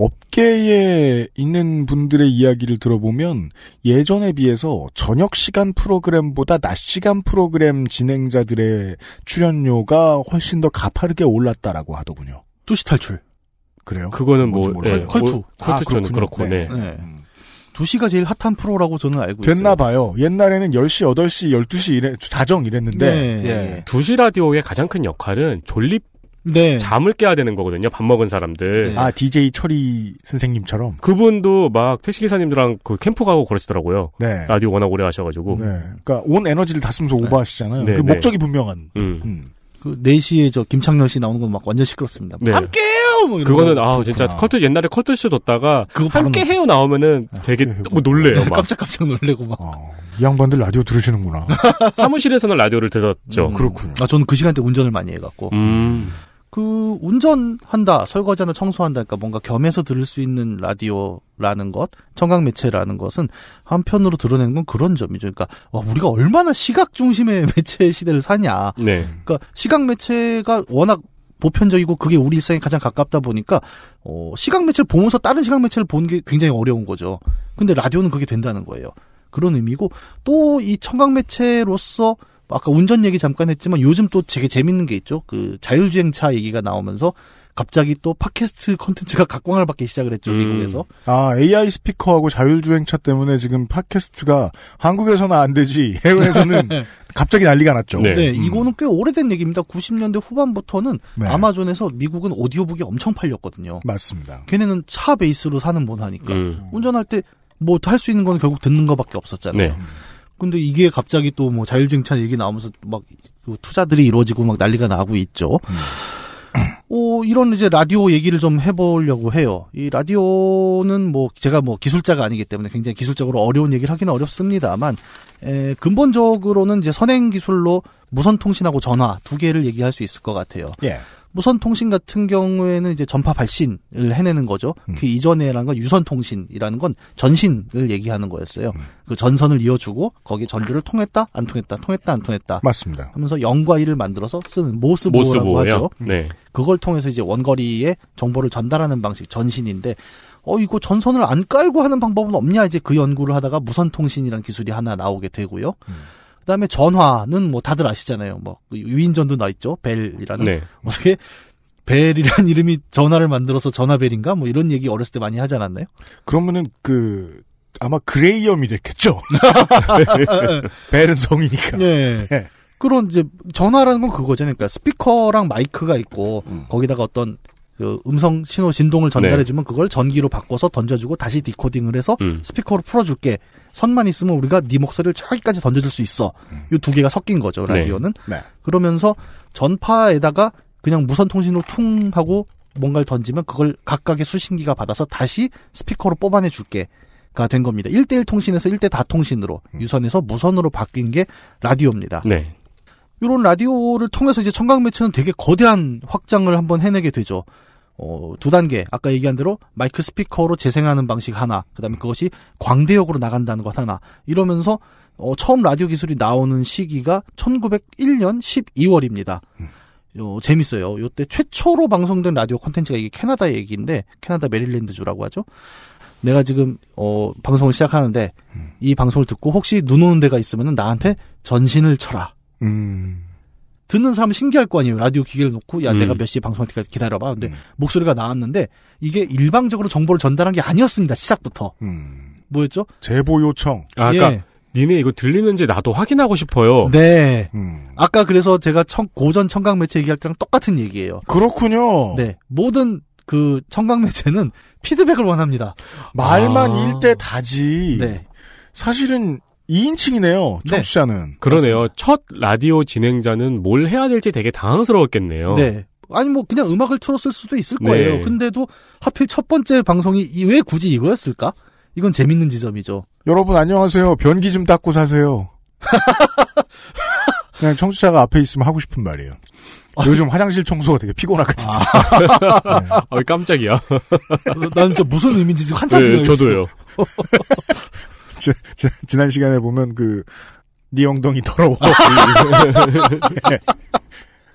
업계에 있는 분들의 이야기를 들어보면 예전에 비해서 저녁 시간 프로그램보다 낮 시간 프로그램 진행자들의 출연료가 훨씬 더 가파르게 올랐다라고 하더군요. 뚜시 탈출. 그래요? 그거는 뭐 네, 컬투. 컬투 아, 저 그렇고 네. 네. 네. 음. 2시가 제일 핫한 프로라고 저는 알고 됐나 있어요. 됐나 봐요. 옛날에는 10시, 8시, 12시 이래, 자정 이랬는데. 네. 예. 2시 라디오의 가장 큰 역할은 졸립 네. 잠을 깨야 되는 거거든요. 밥 먹은 사람들. 네. 아, DJ 철이 선생님처럼. 그분도 막 택시기사님들랑 그 캠프 가고 그러시더라고요. 네. 라디오 워낙 오래 하셔가지고. 네. 그러니까 온 에너지를 다 쓰면서 네. 오버하시잖아요. 네, 그 네. 목적이 분명한. 음. 음. 그 4시에 저 김창렬 씨 나오는 건 막 완전 시끄럽습니다. 뭐 네. 함께요. 뭐 그거는 아 진짜 컬투 아. 옛날에 컬투쇼 뒀다가 함께 해요 나오면은 아. 되게 뭐 놀래요. 막. 깜짝깜짝 놀래고 막. 어, 이 양반들 라디오 들으시는구나. 사무실에서는 라디오를 들었죠. 음, 그렇군요. 아 저는 그 시간대 운전을 많이 해갖고. 음. 그 운전한다, 설거지하는 청소한다, 그니까 뭔가 겸해서 들을 수 있는 라디오라는 것, 청각 매체라는 것은 한편으로 드러내는 건 그런 점이죠. 그러니까 와, 우리가 얼마나 시각 중심의 매체 시대를 사냐. 네. 그러니까 시각 매체가 워낙 보편적이고 그게 우리 일상에 가장 가깝다 보니까 어, 시각 매체를 보면서 다른 시각 매체를 보는 게 굉장히 어려운 거죠. 근데 라디오는 그게 된다는 거예요. 그런 의미고 또 이 청각 매체로서 뭐 아까 운전 얘기 잠깐 했지만 요즘 또 되게 재밌는 게 있죠. 그 자율주행차 얘기가 나오면서 갑자기 또 팟캐스트 컨텐츠가 각광을 받기 시작을 했죠 음. 미국에서. 아 AI 스피커하고 자율주행차 때문에 지금 팟캐스트가 한국에서는 안 되지 해외에서는 네. 갑자기 난리가 났죠. 네, 네 음. 이거는 꽤 오래된 얘기입니다. 90년대 후반부터는 네. 아마존에서 미국은 오디오북이 엄청 팔렸거든요. 맞습니다. 걔네는 차 베이스로 사는 문화니까 음. 운전할 때 뭐 할 수 있는 건 결국 듣는 거밖에 없었잖아요. 네. 음. 근데 이게 갑자기 또 뭐 자율주행차 얘기 나오면서 막 그 투자들이 이루어지고 막 난리가 나고 있죠. 음. 어, 이런 이제 라디오 얘기를 좀 해보려고 해요. 이 라디오는 뭐 제가 뭐 기술자가 아니기 때문에 굉장히 기술적으로 어려운 얘기를 하기는 어렵습니다만, 에, 근본적으로는 이제 선행 기술로 무선 통신하고 전화 두 개를 얘기할 수 있을 것 같아요. 예. 무선 통신 같은 경우에는 이제 전파 발신을 해내는 거죠. 음. 그 이전에라는 건 유선 통신이라는 건 전신을 얘기하는 거였어요. 음. 그 전선을 이어주고 거기에 전류를 통했다, 안 통했다, 통했다, 안 통했다. 맞습니다. 하면서 영과일을 만들어서 쓰는 모스보라고 예. 하죠. 네. 그걸 통해서 이제 원거리에 정보를 전달하는 방식 전신인데 어 이거 전선을 안 깔고 하는 방법은 없냐 이제 그 연구를 하다가 무선 통신이라는 기술이 하나 나오게 되고요. 음. 그다음에 전화는 뭐 다들 아시잖아요. 뭐 그 유인전도 나 있죠. 벨이라는 네. 어떻게 뭐 벨이라는 이름이 전화를 만들어서 전화벨인가 뭐 이런 얘기 어렸을 때 많이 하지 않았나요? 그러면은 그 아마 그레이엄이 됐겠죠. 벨은 성이니까. 네. 네. 그런 이제 전화라는 건 그거잖아요. 그러니까 스피커랑 마이크가 있고 음. 거기다가 어떤 그 음성 신호 진동을 전달해주면 네. 그걸 전기로 바꿔서 던져주고 다시 디코딩을 해서 음. 스피커로 풀어줄게. 선만 있으면 우리가 네 목소리를 저기까지 던져줄 수 있어. 음. 이두 개가 섞인 거죠 네. 라디오는. 네. 네. 그러면서 전파에다가 그냥 무선 통신으로 퉁 하고 뭔가를 던지면 그걸 각각의 수신기가 받아서 다시 스피커로 뽑아내 줄게. 가된 겁니다. 1대1 통신에서 1대 다 통신으로 음. 유선에서 무선으로 바뀐 게 라디오입니다. 네. 이런 라디오를 통해서 이제 청각 매체는 되게 거대한 확장을 한번 해내게 되죠. 어, 두 단계 아까 얘기한 대로 마이크 스피커로 재생하는 방식 하나 그다음에 그것이 광대역으로 나간다는 것 하나 이러면서 어, 처음 라디오 기술이 나오는 시기가 1901년 12월입니다. 음. 어, 재밌어요. 요때 최초로 방송된 라디오 콘텐츠가 이게 캐나다 얘기인데 캐나다 메릴랜드 주라고 하죠. 내가 지금 어, 방송을 시작하는데 음. 이 방송을 듣고 혹시 눈 오는 데가 있으면 나한테 전신을 쳐라. 음. 듣는 사람 은 신기할 거 아니에요. 라디오 기계를 놓고 야 음. 내가 몇 시에 방송할 때까지 기다려봐. 근데 음. 목소리가 나왔는데 이게 일방적으로 정보를 전달한 게 아니었습니다. 시작부터. 음. 뭐였죠? 제보 요청. 아, 예. 그니까 니네 이거 들리는지 나도 확인하고 싶어요. 네. 음. 아까 그래서 제가 청, 고전 청각 매체 얘기할 때랑 똑같은 얘기예요. 그렇군요. 네. 모든 그 청각 매체는 피드백을 원합니다. 말만 아. 일대 다지. 네. 사실은 2인칭이네요. 청취자는. 네. 그러네요. 첫 라디오 진행자는 뭘 해야 될지 되게 당황스러웠겠네요. 네. 아니 뭐 그냥 음악을 틀었을 수도 있을 네. 거예요. 네. 근데도 하필 첫 번째 방송이 왜 굳이 이거였을까? 이건 재밌는 지점이죠. 여러분 안녕하세요. 변기 좀 닦고 사세요. 그냥 청취자가 앞에 있으면 하고 싶은 말이에요. 요즘 화장실 청소가 되게 피곤하거든요. 아. 네. 아, 깜짝이야. 나는 저 무슨 의미인지 지금 한참 네, 저도요. 지, 지난 시간에 보면 그, 네 엉덩이 더러워. 네.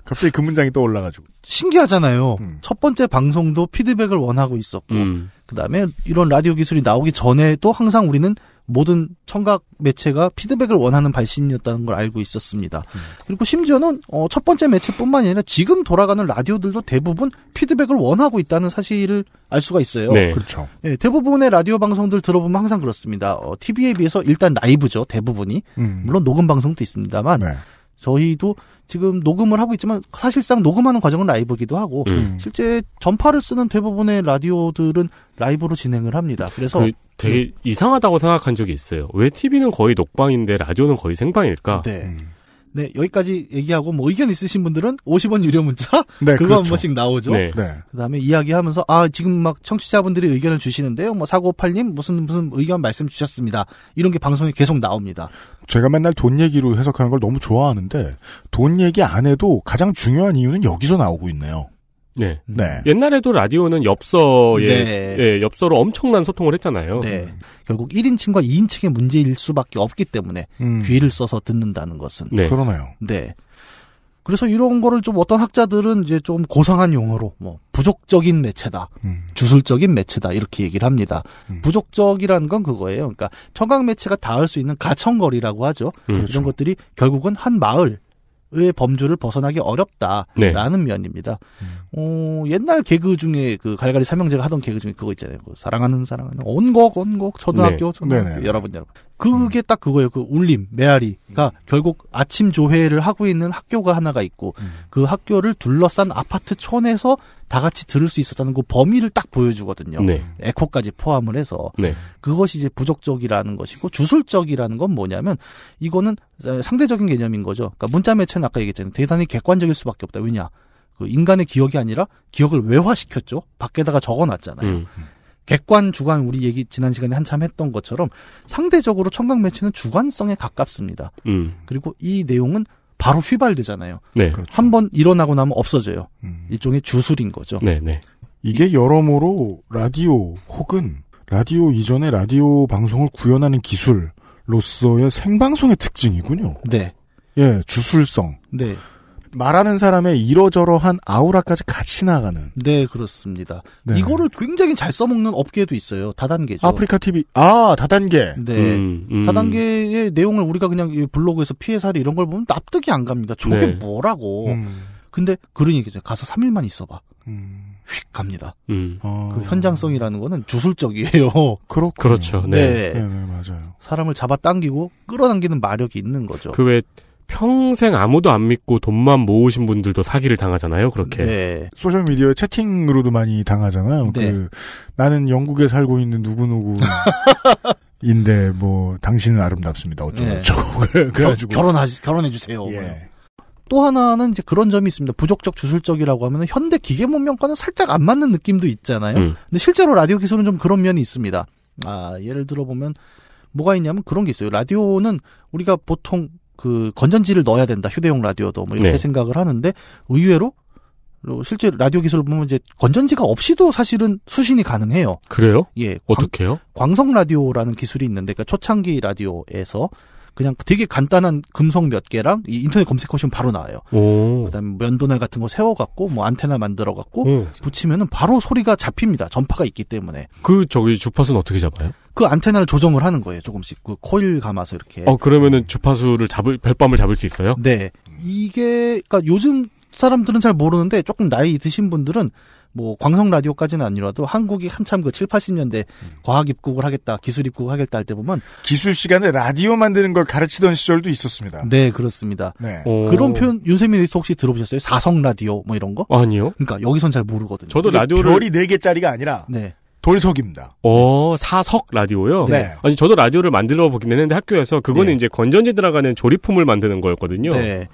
갑자기 그 문장이 또 올라가지고. 신기하잖아요. 음. 첫 번째 방송도 피드백을 원하고 있었고, 음. 그 다음에 이런 라디오 기술이 나오기 전에도 항상 우리는 모든 청각 매체가 피드백을 원하는 발신이었다는 걸 알고 있었습니다. 음. 그리고 심지어는 어, 첫 번째 매체뿐만 아니라 지금 돌아가는 라디오들도 대부분 피드백을 원하고 있다는 사실을 알 수가 있어요. 네. 그렇죠. 네, 대부분의 라디오 방송들 들어보면 항상 그렇습니다. 어, TV에 비해서 일단 라이브죠. 대부분이. 음. 물론 녹음 방송도 있습니다만 네. 저희도 지금 녹음을 하고 있지만 사실상 녹음하는 과정은 라이브기도 하고 음. 실제 전파를 쓰는 대부분의 라디오들은 라이브로 진행을 합니다. 그래서 그 되게 네. 이상하다고 생각한 적이 있어요. 왜 TV는 거의 녹방인데 라디오는 거의 생방일까? 네. 음. 네, 여기까지 얘기하고 뭐 의견 있으신 분들은 50원 유료 문자 네, 그거 그렇죠. 한 번씩 나오죠. 네. 네. 그다음에 이야기하면서 아, 지금 막 청취자분들이 의견을 주시는데요. 뭐 사고팔님 무슨 무슨 의견 말씀 주셨습니다. 이런 게 방송에 계속 나옵니다. 제가 맨날 돈 얘기로 해석하는 걸 너무 좋아하는데 돈 얘기 안 해도 가장 중요한 이유는 여기서 나오고 있네요. 네. 네. 옛날에도 라디오는 엽서에 네. 예, 엽서로 엄청난 소통을 했잖아요. 네. 결국 1인칭과 2인칭의 문제일 수밖에 없기 때문에 음. 귀를 써서 듣는다는 것은 네. 그러네요. 네. 그래서 이런 거를 좀 어떤 학자들은 이제 좀 고상한 용어로 뭐 부족적인 매체다, 음. 주술적인 매체다 이렇게 얘기를 합니다. 음. 부족적이라는 건 그거예요. 그러니까 청각 매체가 닿을 수 있는 가청거리라고 하죠. 음. 이런 그렇죠. 것들이 결국은 한 마을 의 범주를 벗어나기 네. 어렵다라는 네. 면입니다. 음. 어, 옛날 개그 중에 그 갈갈이 삼형제가 하던 개그 중에 그거 있잖아요. 그 사랑하는 사랑하는 언곡 언곡 초등학교 네. 초등학교, 초등학교 여러분 여러분 그게 음. 딱 그거예요. 그 울림, 메아리가 음. 결국 아침 조회를 하고 있는 학교가 하나가 있고 음. 그 학교를 둘러싼 아파트 촌에서 다 같이 들을 수 있었다는 그 범위를 딱 보여주거든요. 네. 에코까지 포함을 해서 네. 그것이 이제 부족적이라는 것이고 주술적이라는 건 뭐냐면 이거는 상대적인 개념인 거죠. 그러니까 문자 매체는 아까 얘기했잖아요. 대단히 객관적일 수밖에 없다. 왜냐? 그 인간의 기억이 아니라 기억을 외화시켰죠. 밖에다가 적어놨잖아요. 음. 객관 주관 우리 얘기 지난 시간에 한참 했던 것처럼 상대적으로 청각 매체는 주관성에 가깝습니다. 음. 그리고 이 내용은 바로 휘발되잖아요. 네. 그렇죠. 한번 일어나고 나면 없어져요. 음. 일종의 주술인 거죠. 네, 네. 이게 여러모로 라디오 혹은 라디오 이전에 라디오 방송을 구현하는 기술로서의 생방송의 특징이군요. 네. 예, 주술성. 네. 말하는 사람의 이러저러한 아우라까지 같이 나가는. 네, 그렇습니다. 네. 이거를 굉장히 잘 써먹는 업계도 있어요. 다단계죠. 아프리카 TV. 아, 다단계. 네. 음, 음. 다단계의 내용을 우리가 그냥 블로그에서 피해 사례 이런 걸 보면 납득이 안 갑니다. 저게 네. 뭐라고. 음. 근데 그런 얘기죠. 가서 3일만 있어봐. 음. 휙 갑니다. 음. 어. 그 현장성이라는 거는 주술적이에요. 그렇 그렇죠. 네. 네, 네. 네. 네. 맞아요. 사람을 잡아당기고 끌어당기는 마력이 있는 거죠. 그왜 평생 아무도 안 믿고 돈만 모으신 분들도 사기를 당하잖아요. 그렇게 네. 소셜 미디어 채팅으로도 많이 당하잖아요. 네. 그 나는 영국에 살고 있는 누구 누구. 인데 뭐 당신은 아름답습니다. 어쩌고 저쩌고 네. 그래가지고 결혼하 결혼해 주세요. 예. 또 하나는 이제 그런 점이 있습니다. 부적적 주술적이라고 하면 현대 기계 문명과는 살짝 안 맞는 느낌도 있잖아요. 음. 근데 실제로 라디오 기술은 좀 그런 면이 있습니다. 아 예를 들어 보면 뭐가 있냐면 그런 게 있어요. 라디오는 우리가 보통 그 건전지를 넣어야 된다. 휴대용 라디오도 뭐 이렇게 네. 생각을 하는데 의외로 실제 라디오 기술을 보면 이제 건전지가 없이도 사실은 수신이 가능해요. 그래요? 예. 어떻게요? 광성 라디오라는 기술이 있는데, 그러니까 초창기 라디오에서 그냥 되게 간단한 금속 몇 개랑 이 인터넷 검색하시면 바로 나와요. 그다음에 면도날 뭐 같은 거 세워갖고 뭐 안테나 만들어갖고 오. 붙이면은 바로 소리가 잡힙니다. 전파가 있기 때문에. 그 저기 주파수는 어떻게 잡아요? 그 안테나를 조정을 하는 거예요. 조금씩 그 코일 감아서 이렇게. 어 그러면은 주파수를 잡을 별밤을 잡을 수 있어요? 네. 이게 그니까 요즘 사람들은 잘 모르는데 조금 나이 드신 분들은 뭐 광성 라디오까지는 아니라도 한국이 한참 그 7, 80년대 음. 과학 입국을 하겠다, 기술 입국을 하겠다 할 때 보면 기술 시간에 라디오 만드는 걸 가르치던 시절도 있었습니다. 네, 그렇습니다. 네. 어. 그런 표현 윤세민 의사 혹시 들어보셨어요? 사성 라디오 뭐 이런 거? 아니요. 그러니까 여기선 잘 모르거든요. 저도 라디오를 별이 4 개짜리가 아니라 네. 돌석입니다. 어, 사석 라디오요? 네. 아니, 저도 라디오를 만들어 보긴 했는데 학교에서 그거는 네. 이제 건전지 들어가는 조리품을 만드는 거였거든요. 네.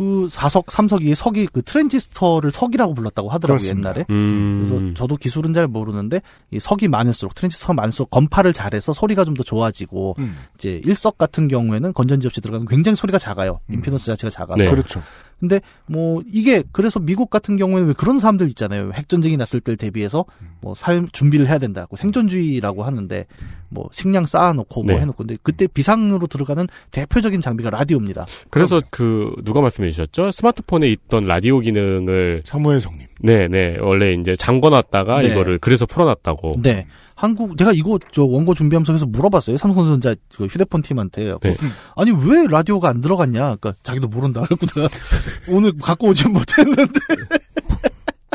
그4석3석이 석이 그 트랜지스터를 석이라고 불렀다고 하더라고요, 옛날에. 음... 그래서 저도 기술은 잘 모르는데 이 석이 많을수록 트랜지스터가 많을수록 건파를 잘해서 소리가 좀 더 좋아지고 음. 이제 일석 같은 경우에는 건전지 없이 들어가면 굉장히 소리가 작아요. 임피던스 자체가 작아서. 네. 그렇죠. 근데 뭐 이게 그래서 미국 같은 경우에는 왜 그런 사람들 있잖아요. 핵 전쟁이 났을 때 대비해서 뭐살 준비를 해야 된다고 생존주의라고 하는데 뭐 식량 쌓아놓고 뭐 네. 뭐 해놓고 근데 그때 비상으로 들어가는 대표적인 장비가 라디오입니다. 그래서 그그 누가 말씀해 주셨죠? 스마트폰에 있던 라디오 기능을 사무엘 성님. 네네 원래 이제 잠궈놨다가 네. 이거를 그래서 풀어놨다고. 네. 한국 내가 이거 저 원고 준비하면서 물어봤어요. 삼성전자 그 휴대폰 팀한테. 네. 아니 왜 라디오가 안 들어갔냐. 그러니까 자기도 모른다 그랬구나. 오늘 갖고 오지 못했는데.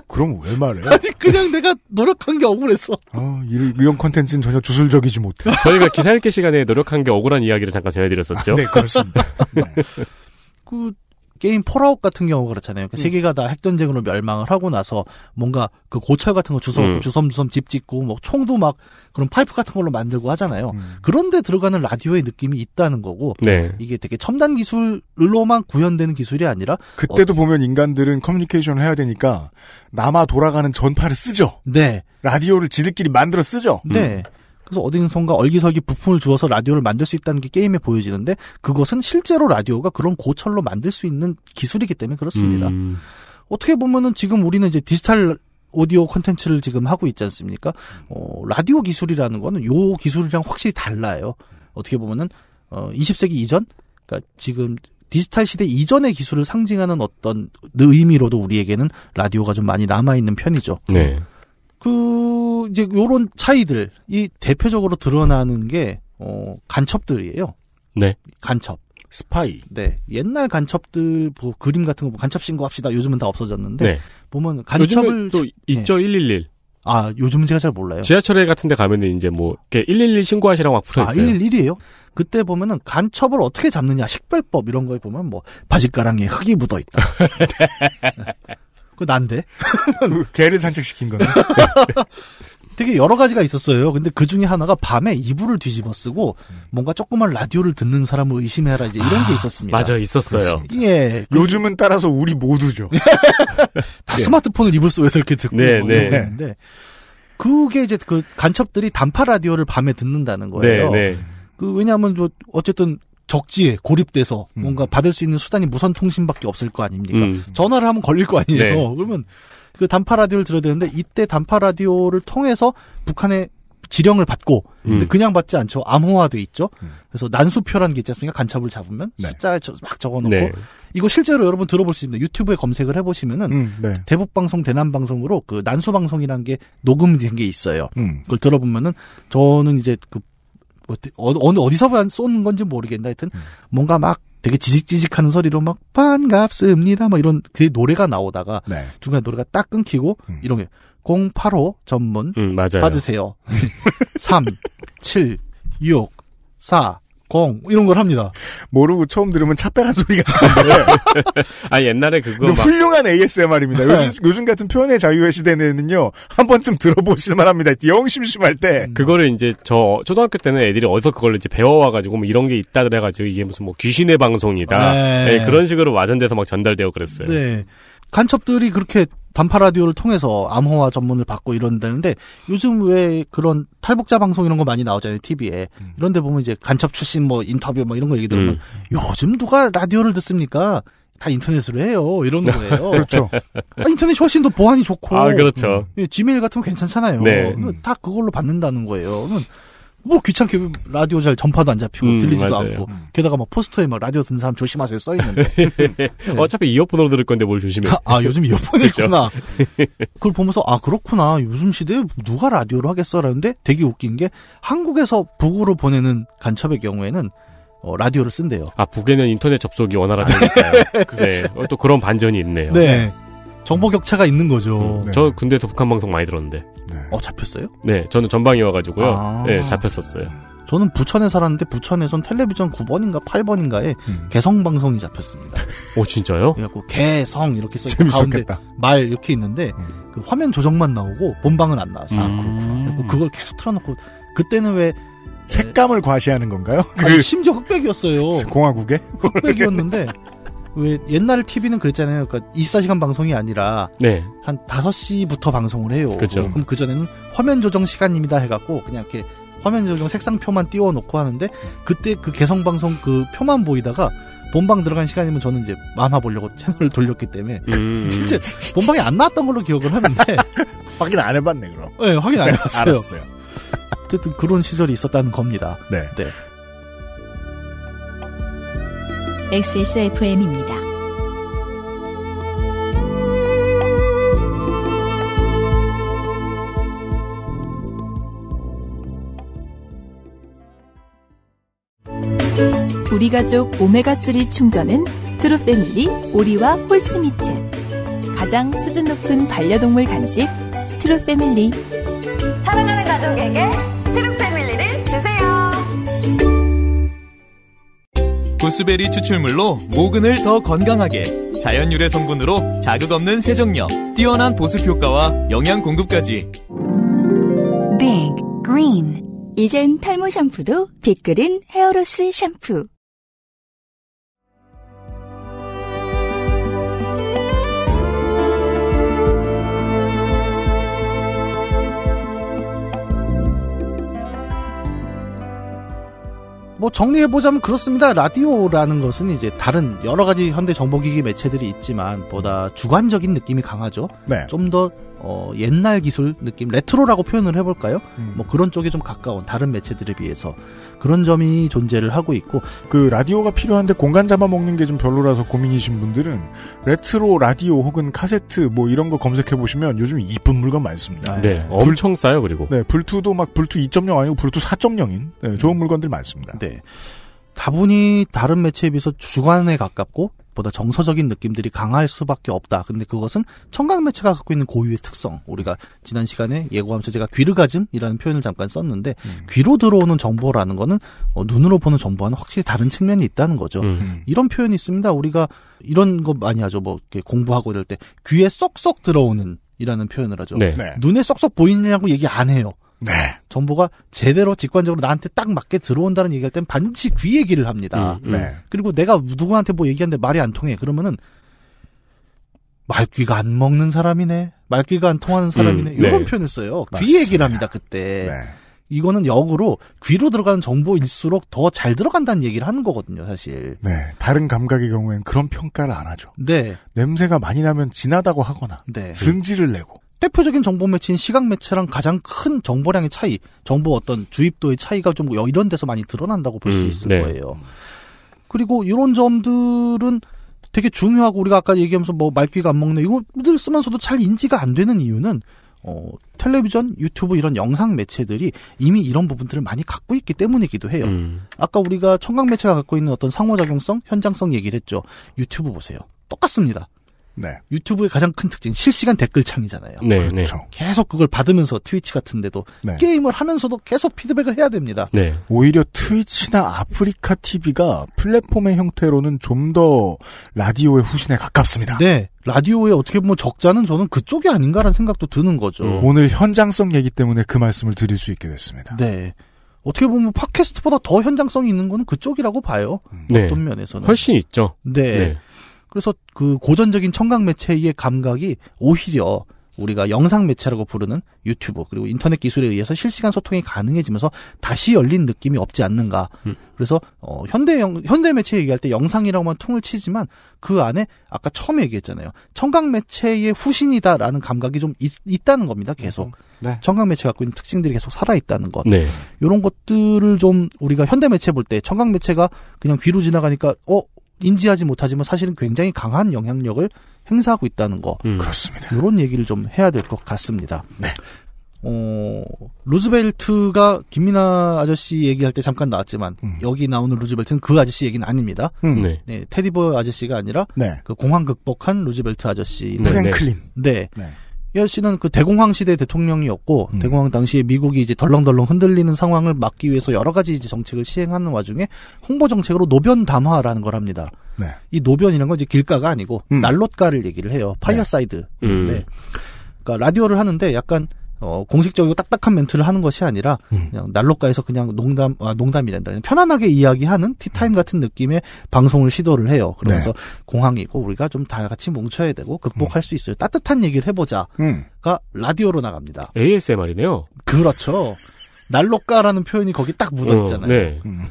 그럼 왜 말해? 아니 그냥 내가 노력한 게 억울했어. 아, 이런 컨텐츠는 전혀 주술적이지 못해. 저희가 기사 읽기 시간에 노력한 게 억울한 이야기를 잠깐 전해드렸었죠. 아, 네 그렇습니다. 네. 그 게임 폴아웃 같은 경우 그렇잖아요. 그러니까 음. 세계가 다 핵전쟁으로 멸망을 하고 나서 뭔가 그 고철 같은 거주워 음. 주섬주섬 집 짓고 뭐 총도 막 그런 파이프 같은 걸로 만들고 하잖아요. 음. 그런데 들어가는 라디오의 느낌이 있다는 거고 네. 이게 되게 첨단 기술로만 구현되는 기술이 아니라 그때도 어, 보면 인간들은 커뮤니케이션을 해야 되니까 남아 돌아가는 전파를 쓰죠. 네. 라디오를 지들끼리 만들어 쓰죠. 네. 음. 그래서 어딘선가 얼기설기 부품을 주어서 라디오를 만들 수 있다는 게 게임에 보여지는데 그것은 실제로 라디오가 그런 고철로 만들 수 있는 기술이기 때문에 그렇습니다. 음. 어떻게 보면은 지금 우리는 이제 디지털 오디오 콘텐츠를 지금 하고 있지 않습니까? 어, 라디오 기술이라는 거는 요 기술이랑 확실히 달라요. 어떻게 보면은 어, 20세기 이전 그러니까 지금 디지털 시대 이전의 기술을 상징하는 어떤 의미로도 우리에게는 라디오가 좀 많이 남아 있는 편이죠. 네. 그 이제 요런 차이들이 대표적으로 드러나는 게 어, 간첩들이에요. 네. 간첩. 스파이. 네. 옛날 간첩들 뭐, 그림 같은 거 뭐, 간첩 신고합시다. 요즘은 다 없어졌는데 네. 보면 간첩을 또 시... 네. 있죠. 네. 111. 아, 요즘은 제가 잘 몰라요. 지하철 같은 데 가면은 이제 뭐, 이렇게 111 신고하시라고 막 붙어 있어요. 아, 111이에요? 그때 보면은 간첩을 어떻게 잡느냐, 식별법 이런 거에 보면 뭐, 바짓가랑이에 흙이 묻어 있다. 그거 난데? 그 개를 산책시킨 거네. 되게 여러 가지가 있었어요. 근데 그 중에 하나가 밤에 이불을 뒤집어 쓰고 뭔가 조그만 라디오를 듣는 사람을 의심해라 이제 이런 아, 게 있었습니다. 맞아, 있었어요. 그렇습니다. 예. 그 요즘은 따라서 우리 모두죠. 다 네. 스마트폰을 이불 속에서 이렇게 듣고 네, 네. 그게 이제 그 간첩들이 단파 라디오를 밤에 듣는다는 거예요. 네, 네. 그 왜냐하면 뭐 어쨌든 적지에 고립돼서 음. 뭔가 받을 수 있는 수단이 무선 통신밖에 없을 거 아닙니까? 음. 전화를 하면 걸릴 거 아니에요. 네. 그러면 그 단파 라디오를 들어야 되는데 이때 단파 라디오를 통해서 북한의 지령을 받고 근데 음. 그냥 받지 않죠. 암호화돼 있죠. 음. 그래서 난수표라는 게 있지 않습니까? 간첩을 잡으면 네. 숫자 막 적어놓고 네. 이거 실제로 여러분 들어볼 수 있습니다. 유튜브에 검색을 해보시면은 음, 네. 대북 방송, 대남 방송으로 그 난수 방송이라는 게 녹음된 게 있어요. 음. 그걸 들어보면은 저는 이제 그 뭐, 어, 어느 어디서 쏘는 건지 모르겠는데 하여튼 음. 뭔가 막 되게 지직지직하는 소리로 막 반갑습니다 막 이런 그 노래가 나오다가 네. 중간에 노래가 딱 끊기고 음. 이런 게085 전문 음, 받으세요. 3 7 6 4공 이런 걸 합니다. 모르고 처음 들으면 차빼란 소리 가나는데아 옛날에 그거 막... 훌륭한 ASMR입니다. 요즘 네. 요즘 같은 표현의 자유의 시대는요 한 번쯤 들어보실 만합니다. 영 심심할 때. 음. 그거를 이제 저 초등학교 때는 애들이 어디서 그걸 이제 배워와가지고 뭐 이런 게 있다 그래가지고 이게 무슨 뭐 귀신의 방송이다 네. 네, 그런 식으로 와전돼서 막 전달되어 그랬어요. 네. 간첩들이 그렇게 반파 라디오를 통해서 암호화 전문을 받고 이런다는데 요즘 왜 그런 탈북자 방송 이런 거 많이 나오잖아요 TV에 음. 이런데 보면 이제 간첩 출신 뭐 인터뷰 뭐 이런 거 얘기 들으면 음. 요즘 누가 라디오를 듣습니까? 다 인터넷으로 해요 이런 거예요. 그렇죠. 아, 인터넷이 훨씬 더 보안이 좋고. 아 그렇죠. 음. 예, 지메일 같은 거 괜찮잖아요. 네. 음. 다 그걸로 받는다는 거예요. 뭐 귀찮게 라디오 잘 전파도 안 잡히고 음, 들리지도 맞아요. 않고 음. 게다가 막 포스터에 막 라디오 듣는 사람 조심하세요 써 있는데 네. 어차피 이어폰으로 들을 건데 뭘 조심해 아, 아 요즘 이어폰이 있구나 그걸 보면서 아 그렇구나 요즘 시대에 누가 라디오를 하겠어라는데 되게 웃긴 게 한국에서 북으로 보내는 간첩의 경우에는 어, 라디오를 쓴대요 아 북에는 인터넷 접속이 원활하다니까요 그렇죠. 네, 어, 또 그런 반전이 있네요 네. 네 정보 격차가 있는 거죠 음, 네. 저 군대에서 북한 방송 많이 들었는데 네. 어 잡혔어요? 네, 저는 전방이 와가지고요. 아... 네, 잡혔었어요. 저는 부천에 살았는데 부천에선 텔레비전 9번인가 8번인가에 음. 개성 방송이 잡혔습니다. 오 진짜요? 그래갖고 개성 이렇게 써 있고 가운데 말 이렇게 있는데 음. 그 화면 조정만 나오고 본방은 안 나왔어요. 아, 그렇구나. 음. 그걸 계속 틀어놓고 그때는 왜 색감을 과시하는 건가요? 아니, 그 심지어 흑백이었어요. 공화국에 흑백이었는데 왜 옛날 TV는 그랬잖아요. 그러니까 24시간 방송이 아니라 네. 한 5시부터 방송을 해요. 그쵸. 그렇죠. 그럼 그 전에는 화면 조정 시간입니다 해 갖고 그냥 이렇게 화면 조정 색상표만 띄워 놓고 하는데 그때 그 개성 방송 그 표만 보이다가 본방 들어간 시간이면 저는 이제 만화 보려고 채널을 돌렸기 때문에 음. 실제 본방이 안 나왔던 걸로 기억을 하는데 확인 안 해봤네 그럼. 네, 확인 안 네, 해봤어요. 알았어요. 어쨌든 그런 시절이 있었다는 겁니다. 네. 네. XSFM입니다. 우리 가족 오메가3 충전은 트루 패밀리 오리와 홀스미트 가장 수준 높은 반려동물 간식 트루 패밀리 사랑하는 가족에게 트루 패밀리 보스베리 추출물로 모근을 더 건강하게 자연 유래 성분으로 자극 없는 세정력 뛰어난 보습 효과와 영양 공급까지 빅 그린 이젠 탈모 샴푸도 빅그린 헤어로스 샴푸 뭐 정리해보자면 그렇습니다. 라디오라는 것은 이제 다른 여러 가지 현대 정보기기 매체들이 있지만 보다 주관적인 느낌이 강하죠. 네. 좀더 어, 옛날 기술 느낌, 레트로라고 표현을 해볼까요? 음. 뭐 그런 쪽에 좀 가까운 다른 매체들에 비해서 그런 점이 존재를 하고 있고 그 라디오가 필요한데 공간 잡아먹는 게 좀 별로라서 고민이신 분들은 레트로 라디오 혹은 카세트 뭐 이런 거 검색해 보시면 요즘 이쁜 물건 많습니다. 아, 네, 불, 네. 엄청 싸요 그리고. 네, 불투도 막 불투 2.0 아니고 불투 4.0인 네, 좋은 음. 물건들 많습니다. 네. 다분히 다른 매체에 비해서 주관에 가깝고 음보다 정서적인 느낌들이 강할 수밖에 없다. 근데 그것은 청각 매체가 갖고 있는 고유의 특성. 우리가 지난 시간에 예고하면서 제가 귀르가즘이라는 표현을 잠깐 썼는데 음. 귀로 들어오는 정보라는 거는 어, 눈으로 보는 정보와는 확실히 다른 측면이 있다는 거죠. 음. 이런 표현이 있습니다. 우리가 이런 거 많이 하죠. 뭐 이렇게 공부하고 이럴 때 귀에 쏙쏙 들어오는 이라는 표현을 하죠. 네. 네. 눈에 쏙쏙 보이느냐고 얘기 안 해요. 네. 정보가 제대로 직관적으로 나한테 딱 맞게 들어온다는 얘기할 땐 반드시 귀 얘기를 합니다. 음, 음. 네. 그리고 내가 누구한테 뭐 얘기하는데 말이 안 통해. 그러면은 말귀가 안 먹는 사람이네. 말귀가 안 통하는 사람이네. 음, 네. 이런 네. 표현을 써요. 맞습니다. 귀 얘기를 합니다. 그때. 네. 이거는 역으로 귀로 들어가는 정보일수록 더 잘 들어간다는 얘기를 하는 거거든요, 사실. 네. 다른 감각의 경우엔 그런 평가를 안 하죠. 네. 냄새가 많이 나면 진하다고 하거나 네. 승질을 내고 대표적인 정보 매체인 시각 매체랑 가장 큰 정보량의 차이, 정보 어떤 주입도의 차이가 좀 이런 데서 많이 드러난다고 볼수 음, 있을 네. 거예요. 그리고 이런 점들은 되게 중요하고 우리가 아까 얘기하면서 뭐 말귀가 안 먹네 이거 늘 쓰면서도 잘 인지가 안 되는 이유는 어, 텔레비전, 유튜브 이런 영상 매체들이 이미 이런 부분들을 많이 갖고 있기 때문이기도 해요. 음. 아까 우리가 청각 매체가 갖고 있는 어떤 상호작용성, 현장성 얘기를 했죠. 유튜브 보세요. 똑같습니다. 네. 유튜브의 가장 큰 특징 실시간 댓글창이잖아요. 네, 네. 그렇죠. 네. 계속 그걸 받으면서 트위치 같은데도 네. 게임을 하면서도 계속 피드백을 해야 됩니다. 네. 오히려 트위치나 아프리카 TV가 플랫폼의 형태로는 좀 더 라디오의 후신에 가깝습니다. 네. 라디오에 어떻게 보면 적자는 저는 그쪽이 아닌가라는 생각도 드는 거죠. 음. 오늘 현장성 얘기 때문에 그 말씀을 드릴 수 있게 됐습니다. 네. 어떻게 보면 팟캐스트보다 더 현장성이 있는 거는 그쪽이라고 봐요. 음. 어떤 면에서는 훨씬 있죠. 네. 네. 그래서 그 고전적인 청각 매체의 감각이 오히려 우리가 영상 매체라고 부르는 유튜브 그리고 인터넷 기술에 의해서 실시간 소통이 가능해지면서 다시 열린 느낌이 없지 않는가. 음. 그래서 어, 현대 영, 현대 매체 얘기할 때 영상이라고만 통을 치지만 그 안에 아까 처음 에 얘기했잖아요. 청각 매체의 후신이다라는 감각이 좀 있, 다는 겁니다. 계속 네. 청각 매체 갖고 있는 특징들이 계속 살아 있다는 것. 네. 이런 것들을 좀 우리가 현대 매체 볼 때 청각 매체가 그냥 귀로 지나가니까 어 인지하지 못하지만 사실은 굉장히 강한 영향력을 행사하고 있다는 거. 음. 그렇습니다. 이런 얘기를 좀 해야 될 것 같습니다. 네. 어, 루즈벨트가 김민아 아저씨 얘기할 때 잠깐 나왔지만 음. 여기 나오는 루즈벨트는 그 아저씨 얘기는 아닙니다. 음. 네. 네. 테디버 아저씨가 아니라 네. 그 공황 극복한 루즈벨트 아저씨. 프랭클린. 네. 네. 이하 씨는 그 대공황 시대 대통령이었고 음. 대공황 당시에 미국이 이제 덜렁덜렁 흔들리는 상황을 막기 위해서 여러 가지 이제 정책을 시행하는 와중에 홍보 정책으로 노변 담화라는 걸 합니다. 네. 이 노변이라는 건 이제 길가가 아니고 음. 난롯가를 얘기를 해요. 파이어사이드. 네. 음. 네. 그러니까 라디오를 하는데 약간 어, 공식적이고 딱딱한 멘트를 하는 것이 아니라 음. 그냥 난로가에서 그냥 농담 아, 농담이란다 그냥 편안하게 이야기하는 티타임 같은 느낌의 방송을 시도를 해요. 그러면서 네. 공항이고 우리가 좀 다 같이 뭉쳐야 되고 극복할 음. 수 있어요. 따뜻한 얘기를 해보자가 음. 라디오로 나갑니다. ASMR이네요. 그렇죠. 난로가라는 표현이 거기 딱 묻어 있잖아요. 어, 네. 음.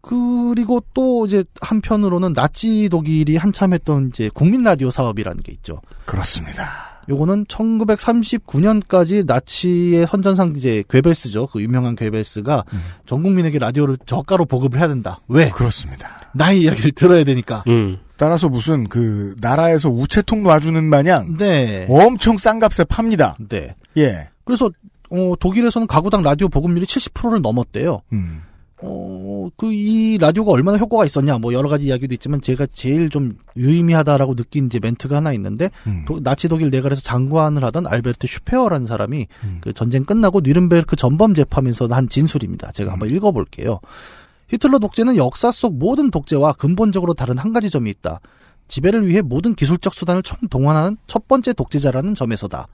그리고 또 이제 한편으로는 나치 독일이 한참 했던 이제 국민 라디오 사업이라는 게 있죠. 그렇습니다. 요거는 1939년까지 나치의 선전상 이제 괴벨스죠. 그 유명한 괴벨스가 음. 전 국민에게 라디오를 저가로 보급을 해야 된다. 왜? 그렇습니다. 나의 이야기를 들어야 되니까. 음. 따라서 무슨 그 나라에서 우체통 놔주는 마냥 네. 엄청 싼 값에 팝니다. 네. 예. 그래서 어, 독일에서는 가구당 라디오 보급률이 70%를 넘었대요. 음. 어, 그이 라디오가 얼마나 효과가 있었냐, 뭐 여러 가지 이야기도 있지만 제가 제일 좀 유의미하다라고 느낀 이제 멘트가 하나 있는데 음. 도, 나치 독일 내각에서 장관을 하던 알베르트 슈페어라는 사람이 음. 그 전쟁 끝나고 뉘른베르크 전범 재판에서 한 진술입니다. 제가 한번 음. 읽어볼게요. 히틀러 독재는 역사 속 모든 독재와 근본적으로 다른 한 가지 점이 있다. 지배를 위해 모든 기술적 수단을 총동원하는 첫 번째 독재자라는 점에서다.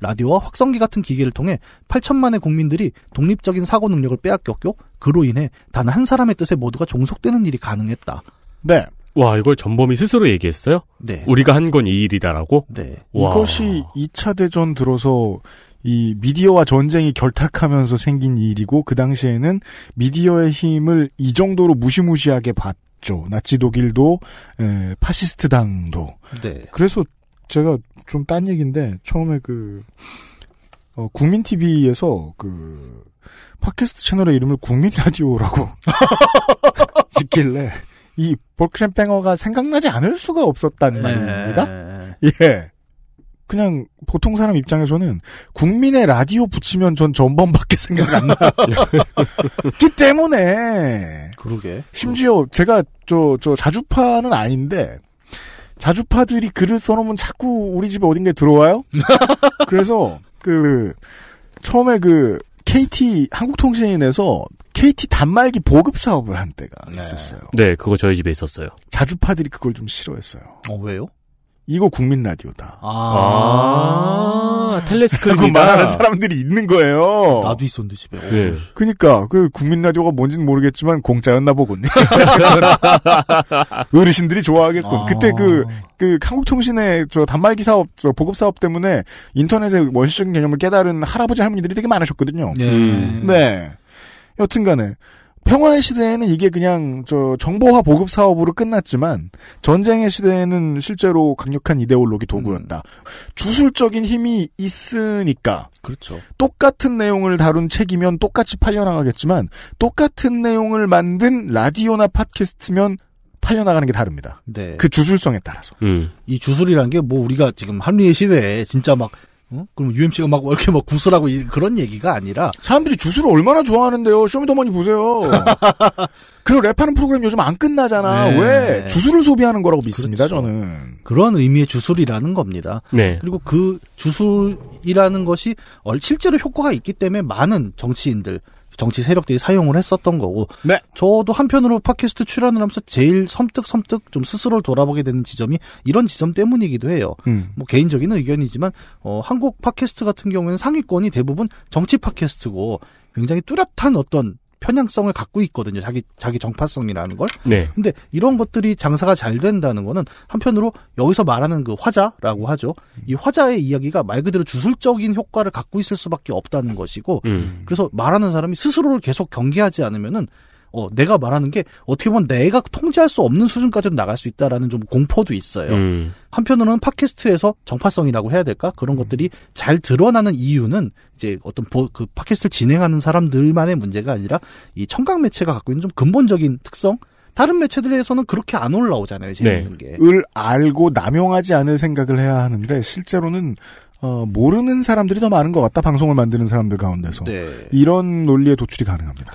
라디오와 확성기 같은 기계를 통해 8천만의 국민들이 독립적인 사고 능력을 빼앗겼고 그로 인해 단 한 사람의 뜻에 모두가 종속되는 일이 가능했다. 네. 와 이걸 전범이 스스로 얘기했어요? 네. 우리가 한 건 이 일이다라고? 네. 와. 이것이 2차 대전 들어서 이 미디어와 전쟁이 결탁하면서 생긴 일이고 그 당시에는 미디어의 힘을 이 정도로 무시무시하게 봤죠. 나치 독일도 에, 파시스트 당도. 네. 그래서 제가 좀 딴 얘기인데 처음에 그 어, 국민 TV에서 그 팟캐스트 채널의 이름을 국민 라디오라고 짓길래 이 볼크램뱅어가 생각나지 않을 수가 없었단 네. 말입니다. 네. 예. 그냥 보통 사람 입장에서는 국민의 라디오 붙이면 전 전범밖에 생각 안 나기 때문에 그러게 심지어 제가 저 저 자주파는 아닌데 자주파들이 글을 써놓으면 자꾸 우리 집에 어딘가 들어와요. 그래서 그 처음에 그 KT 한국통신에서 인 KT 단말기 보급 사업을 한 때가 네. 있었어요. 네, 그거 저희 집에 있었어요. 자주파들이 그걸 좀 싫어했어요. 어, 왜요? 이거 국민 라디오다. 아, 아~ 텔레스크립이다. 말하는 사람들이 있는 거예요. 나도 있었는데 집에. 네. 그니까 그 국민 라디오가 뭔지는 모르겠지만 공짜였나 보군요. 어르신들이 좋아하겠군. 아~ 그때 그그 그, 그 한국통신의 저 단말기 사업, 저 보급 사업 때문에 인터넷의 원시적인 개념을 깨달은 할아버지 할머니들이 되게 많으셨거든요. 네. 네. 여튼간에 평화의 시대에는 이게 그냥 저 정보화 보급 사업으로 끝났지만 전쟁의 시대에는 실제로 강력한 이데올로기 도구였다. 음. 주술적인 힘이 있으니까. 그렇죠. 똑같은 내용을 다룬 책이면 똑같이 팔려나가겠지만 똑같은 내용을 만든 라디오나 팟캐스트면 팔려나가는 게 다릅니다. 네. 그 주술성에 따라서. 음. 이 주술이란 게 뭐 우리가 지금 합리의 시대에 진짜 막 응? 그럼 UMC가 막 이렇게 막 구슬하고 그런 얘기가 아니라 사람들이 주술을 얼마나 좋아하는데요. 쇼미더머니 보세요. 그리고 랩하는 프로그램 요즘 안 끝나잖아. 네. 왜 주술을 소비하는 거라고 믿습니다. 그렇죠. 저는 그런 의미의 주술이라는 겁니다. 네. 그리고 그 주술이라는 것이 실제로 효과가 있기 때문에 많은 정치인들 정치 세력들이 사용을 했었던 거고 네. 저도 한편으로 팟캐스트 출연을 하면서 제일 섬뜩섬뜩 좀 스스로를 돌아보게 되는 지점이 이런 지점 때문이기도 해요. 음. 뭐 개인적인 의견이지만 어, 한국 팟캐스트 같은 경우에는 상위권이 대부분 정치 팟캐스트고 굉장히 뚜렷한 어떤 편향성을 갖고 있거든요. 자기 자기 정파성이라는 걸. 네. 근데 이런 것들이 장사가 잘 된다는 거는 한편으로 여기서 말하는 그 화자라고 하죠. 이 화자의 이야기가 말 그대로 주술적인 효과를 갖고 있을 수밖에 없다는 것이고, 음. 그래서 말하는 사람이 스스로를 계속 경계하지 않으면은 어, 내가 말하는 게 어떻게 보면 내가 통제할 수 없는 수준까지도 나갈 수 있다라는 좀 공포도 있어요. 음. 한편으로는 팟캐스트에서 정파성이라고 해야 될까? 그런 음. 것들이 잘 드러나는 이유는 이제 어떤 보, 그 팟캐스트를 진행하는 사람들만의 문제가 아니라 이 청각 매체가 갖고 있는 좀 근본적인 특성? 다른 매체들에서는 그렇게 안 올라오잖아요, 네. 재밌는 네. 게. 을 알고 남용하지 않을 생각을 해야 하는데, 실제로는 어, 모르는 사람들이 더 많은 것 같다, 방송을 만드는 사람들 가운데서. 네. 이런 논리에 도출이 가능합니다.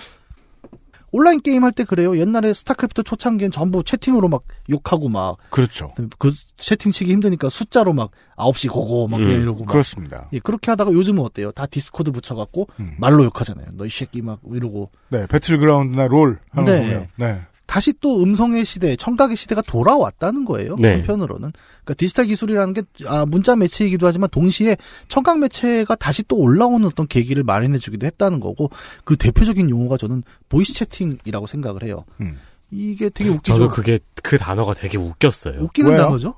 온라인 게임 할 때 그래요. 옛날에 스타크래프트 초창기엔 전부 채팅으로 막 욕하고 막 그렇죠. 그 채팅 치기 힘드니까 숫자로 막 9시 고고 막 음, 이러고 막. 그렇습니다. 예, 그렇게 하다가 요즘은 어때요? 다 디스코드 붙여 갖고 음. 말로 욕하잖아요. 너 이 새끼 막 이러고. 네, 배틀그라운드나 롤 하는 네. 거요 네. 다시 또 음성의 시대, 청각의 시대가 돌아왔다는 거예요. 네. 한편으로는. 그러니까 디지털 기술이라는 게 아, 문자 매체이기도 하지만 동시에 청각 매체가 다시 또 올라오는 어떤 계기를 마련해 주기도 했다는 거고 그 대표적인 용어가 저는 보이스 채팅이라고 생각을 해요. 음. 이게 되게 웃기죠. 저도 그게 그 단어가 되게 웃겼어요. 웃기는 왜요? 단어죠?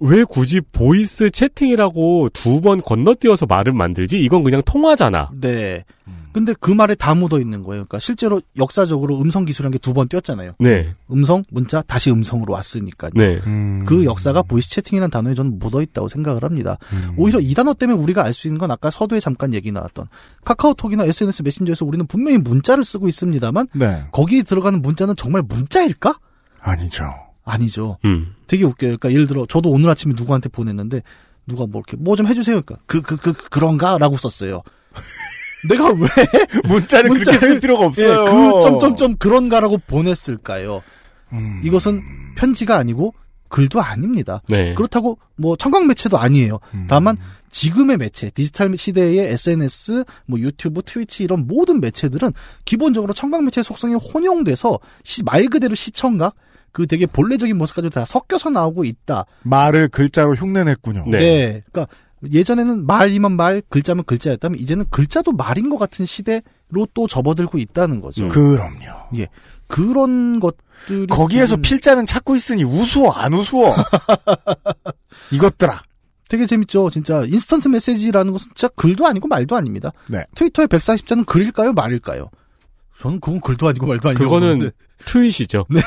왜 굳이 보이스 채팅이라고 두 번 건너뛰어서 말을 만들지? 이건 그냥 통화잖아. 네. 음. 근데 그 말에 다 묻어 있는 거예요. 그러니까 실제로 역사적으로 음성 기술이라는 게 두 번 뛰었잖아요. 네. 음성, 문자, 다시 음성으로 왔으니까 네. 음. 그 역사가 보이스 채팅이라는 단어에 저는 묻어 있다고 생각을 합니다. 음. 오히려 이 단어 때문에 우리가 알 수 있는 건 아까 서두에 잠깐 얘기 나왔던 카카오톡이나 SNS 메신저에서 우리는 분명히 문자를 쓰고 있습니다만 네. 거기에 들어가는 문자는 정말 문자일까? 아니죠. 아니죠. 음. 되게 웃겨요. 그러니까 예를 들어 저도 오늘 아침에 누구한테 보냈는데 누가 뭐 이렇게 뭐 좀 해주세요. 그러니까 그그그 그, 그, 그런가라고 썼어요. 내가 왜 문자를, 문자를 그쓸 필요가 예, 없어요. 예, 그 점점점 그런가라고 보냈을까요? 음... 이것은 편지가 아니고 글도 아닙니다. 네. 그렇다고 뭐 청각 매체도 아니에요. 음... 다만 지금의 매체, 디지털 시대의 SNS, 뭐 유튜브, 트위치 이런 모든 매체들은 기본적으로 청각 매체 속성이 혼용돼서 시, 말 그대로 시청각 그 되게 본래적인 모습까지 다 섞여서 나오고 있다. 말을 글자로 흉내냈군요. 네. 네. 그러니까 예전에는 말이면 말, 글자면 글자였다면 이제는 글자도 말인 것 같은 시대로 또 접어들고 있다는 거죠. 음. 그럼요. 예. 그런 것들이 거기에서 좀... 필자는 찾고 있으니 우수워안우수워 이것들아 되게 재밌죠 진짜 인스턴트 메시지라는 것은 진짜 글도 아니고 말도 아닙니다 네. 트위터의 140자는 글일까요 말일까요 저는 그건 글도 아니고 말도 아니고 그거는 건데. 트윗이죠 네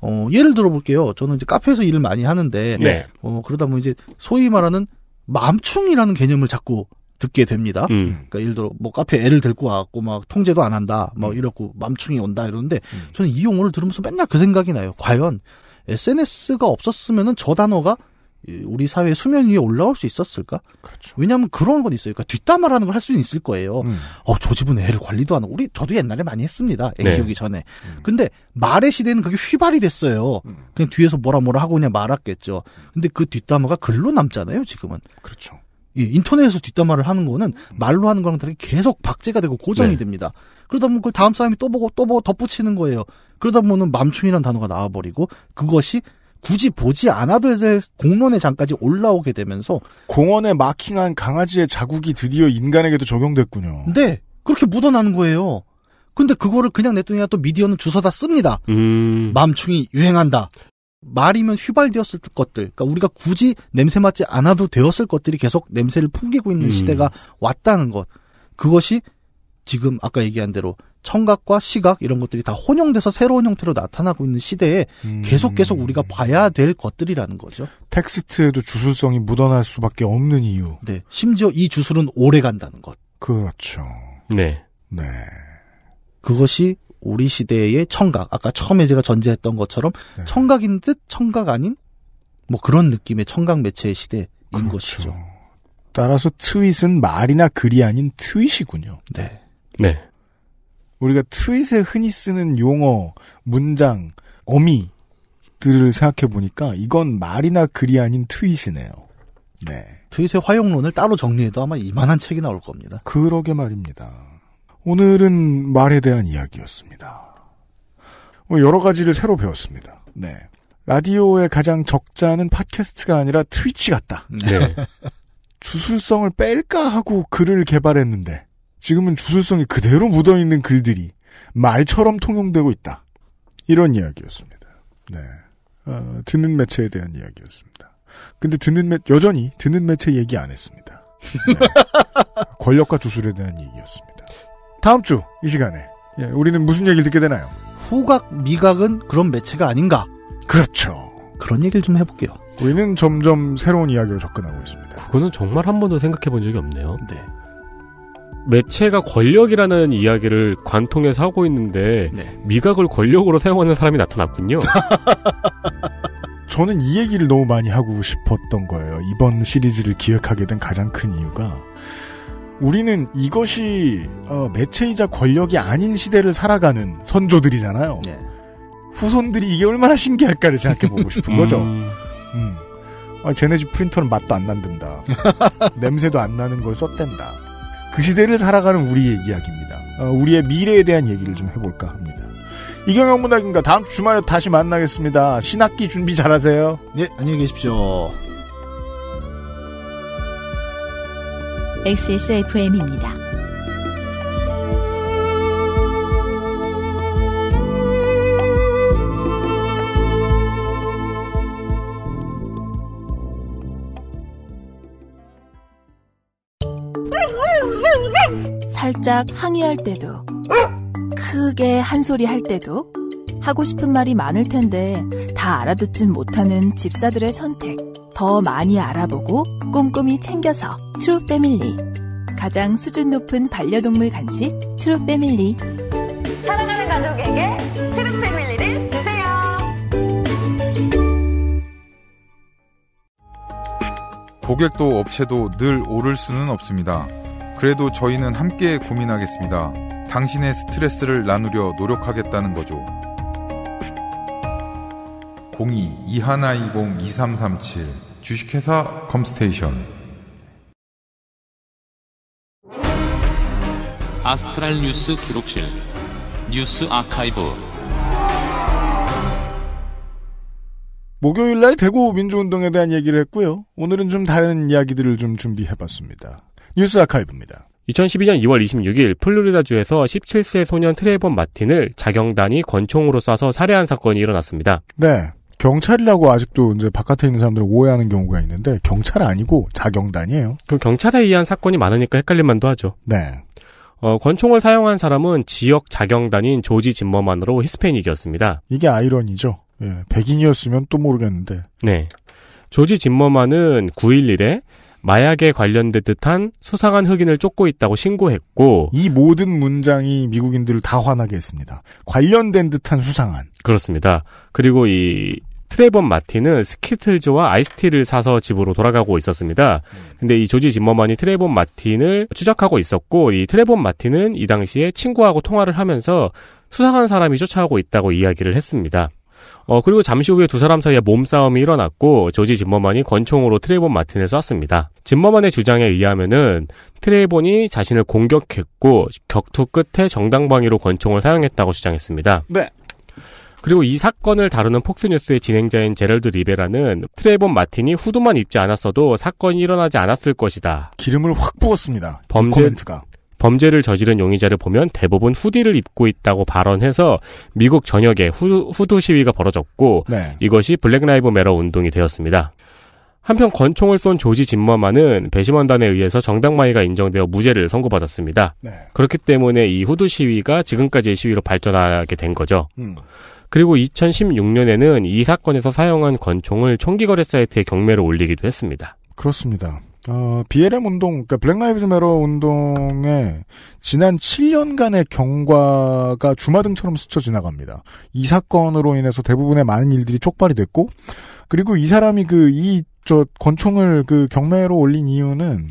어, 예를 들어볼게요 저는 이제 카페에서 일을 많이 하는데 네. 어, 그러다 보면 이제 소위 말하는 맘충이라는 개념을 자꾸 듣게 됩니다. 음. 그러니까 예를 들어 뭐 카페 애를 데리고 와갖고 막 통제도 안 한다, 막 뭐 음. 이렇고 맘충이 온다 이러는데 음. 저는 이 용어를 들으면서 맨날 그 생각이 나요. 과연 SNS가 없었으면은 저 단어가 우리 사회 의 수면 위에 올라올 수 있었을까? 그렇죠. 왜냐하면 그런 건 있어요. 그러니까 뒷담화라는 걸 할 수는 있을 거예요. 음. 어, 저 집은 애를 관리도 안 하고 우리 저도 옛날에 많이 했습니다. 애 네. 키우기 전에. 음. 근데 말의 시대는 그게 휘발이 됐어요. 음. 그냥 뒤에서 뭐라 뭐라 하고 그냥 말았겠죠. 근데 그 뒷담화가 글로 남잖아요. 지금은. 그렇죠. 예, 인터넷에서 뒷담화를 하는 거는 음. 말로 하는 거랑 다르게 계속 박제가 되고 고정이 네. 됩니다. 그러다 보면 그 다음 사람이 또 보고 또 보고 덧붙이는 거예요. 그러다 보면 맘충이라는 단어가 나와버리고 그것이 굳이 보지 않아도 공론의 장까지 올라오게 되면서 공원에 마킹한 강아지의 자국이 드디어 인간에게도 적용됐군요. 네, 그렇게 묻어나는 거예요. 근데 그거를 그냥 냈더니 또 미디어는 주사다 씁니다. 음. 맘충이 유행한다. 말이면 휘발되었을 것들, 그러니까 우리가 굳이 냄새 맡지 않아도 되었을 것들이 계속 냄새를 풍기고 있는 음. 시대가 왔다는 것. 그것이 지금 아까 얘기한 대로 청각과 시각 이런 것들이 다 혼용돼서 새로운 형태로 나타나고 있는 시대에 음. 계속 계속 우리가 봐야 될 것들이라는 거죠. 텍스트에도 주술성이 묻어날 수밖에 없는 이유. 네. 심지어 이 주술은 오래 간다는 것. 그렇죠. 네. 네. 그것이 우리 시대의 청각. 아까 처음에 제가 전제했던 것처럼 네. 청각인 듯 청각 아닌 뭐 그런 느낌의 청각 매체의 시대인 그렇죠. 것이죠. 따라서 트윗은 말이나 글이 아닌 트윗이군요. 네. 네. 우리가 트윗에 흔히 쓰는 용어, 문장, 어미들을 생각해 보니까 이건 말이나 글이 아닌 트윗이네요. 네. 트윗의 화용론을 따로 정리해도 아마 이만한 책이 나올 겁니다. 그러게 말입니다. 오늘은 말에 대한 이야기였습니다. 뭐 여러 가지를 새로 배웠습니다. 네. 라디오의 가장 적자는 팟캐스트가 아니라 트위치 같다. 네. 주술성을 뺄까 하고 글을 개발했는데 지금은 주술성이 그대로 묻어있는 글들이 말처럼 통용되고 있다. 이런 이야기였습니다. 네. 어, 듣는 매체에 대한 이야기였습니다. 근데 듣는 매, 여전히 듣는 매체 얘기 안 했습니다. 네. 권력과 주술에 대한 얘기였습니다. 다음 주 이 시간에 예, 우리는 무슨 얘기를 듣게 되나요? 후각, 미각은 그런 매체가 아닌가? 그렇죠. 그런 얘기를 좀 해볼게요. 우리는 점점 새로운 이야기로 접근하고 있습니다. 그거는 정말 한 번도 생각해 본 적이 없네요. 네. 매체가 권력이라는 이야기를 관통해서 하고 있는데 네. 미각을 권력으로 사용하는 사람이 나타났군요. 저는 이 얘기를 너무 많이 하고 싶었던 거예요. 이번 시리즈를 기획하게 된 가장 큰 이유가 우리는 이것이 어, 매체이자 권력이 아닌 시대를 살아가는 선조들이잖아요. 네. 후손들이 이게 얼마나 신기할까를 생각해보고 싶은 음. 거죠. 음. 음. 아, 쟤네 집 프린터는 맛도 안 난단다. 냄새도 안 나는 걸 썼댄다. 그 시대를 살아가는 우리의 이야기입니다. 어, 우리의 미래에 대한 얘기를 좀 해볼까 합니다. 이경영 문학인가 다음 주 주말에 다시 만나겠습니다. 신학기 준비 잘하세요. 네, 안녕히 계십시오. XSFM입니다. 살짝 항의할 때도 크게 한 소리 할 때도 하고 싶은 말이 많을 텐데 다 알아듣진 못하는 집사들의 선택 더 많이 알아보고 꼼꼼히 챙겨서 트루 패밀리 가장 수준 높은 반려동물 간식 트루 패밀리 사랑하는 가족에게 트루 패밀리를 주세요 고객도 업체도 늘 오를 수는 없습니다. 그래도 저희는 함께 고민하겠습니다. 당신의 스트레스를 나누려 노력하겠다는 거죠. 02-2120-2337 주식회사 컴스테이션 아스트랄 뉴스 기록실 뉴스 아카이브 목요일 날 대구 민주운동에 대한 얘기를 했고요. 오늘은 좀 다른 이야기들을 좀 준비해봤습니다. 뉴스 아카이브입니다. 2012년 2월 26일 플로리다주에서 17세 소년 트레이번 마틴을 자경단이 권총으로 쏴서 살해한 사건이 일어났습니다. 네. 경찰이라고 아직도 이제 바깥에 있는 사람들은 오해하는 경우가 있는데 경찰 아니고 자경단이에요. 그 경찰에 의한 사건이 많으니까 헷갈릴 만도 하죠. 네. 어, 권총을 사용한 사람은 지역 자경단인 조지 진머만으로 히스패닉이었습니다. 이게 아이러니죠. 예, 백인이었으면 또 모르겠는데. 네. 조지 진머만은 9.11에 마약에 관련된 듯한 수상한 흑인을 쫓고 있다고 신고했고 이 모든 문장이 미국인들을 다 화나게 했습니다. 관련된 듯한 수상한 그렇습니다. 그리고 이 트레본 마틴은 스키틀즈와 아이스티를 사서 집으로 돌아가고 있었습니다. 근데 이 조지 짐머만이 트레본 마틴을 추적하고 있었고 이 트레본 마틴은 이 당시에 친구하고 통화를 하면서 수상한 사람이 쫓아오고 있다고 이야기를 했습니다. 어, 그리고 잠시 후에 두 사람 사이에 몸싸움이 일어났고 조지 진머만이 권총으로 트레이본 마틴을 쐈습니다. 진머만의 주장에 의하면은 트레이본이 자신을 공격했고 격투 끝에 정당방위로 권총을 사용했다고 주장했습니다. 네. 그리고 이 사건을 다루는 폭스뉴스의 진행자인 제럴드 리베라는 트레이본 마틴이 후드만 입지 않았어도 사건이 일어나지 않았을 것이다. 기름을 확 부었습니다. 범죄, 범죄를 저지른 용의자를 보면 대부분 후디를 입고 있다고 발언해서 미국 전역에 후, 두 시위가 벌어졌고 네. 이것이 블랙 라이브 메러 운동이 되었습니다. 한편 권총을 쏜 조지 진머만은 배심원단에 의해서 정당마이가 인정되어 무죄를 선고받았습니다. 네. 그렇기 때문에 이 후두 시위가 지금까지의 시위로 발전하게 된 거죠. 음. 그리고 2016년에는 이 사건에서 사용한 권총을 총기 거래 사이트에 경매로 올리기도 했습니다. 그렇습니다. 어, BLM 운동, 그니까 블랙 라이브즈 메러 운동의 지난 7년간의 경과가 주마등처럼 스쳐 지나갑니다. 이 사건으로 인해서 대부분의 많은 일들이 촉발이 됐고, 그리고 이 사람이 그, 이, 저, 권총을 그 경매로 올린 이유는,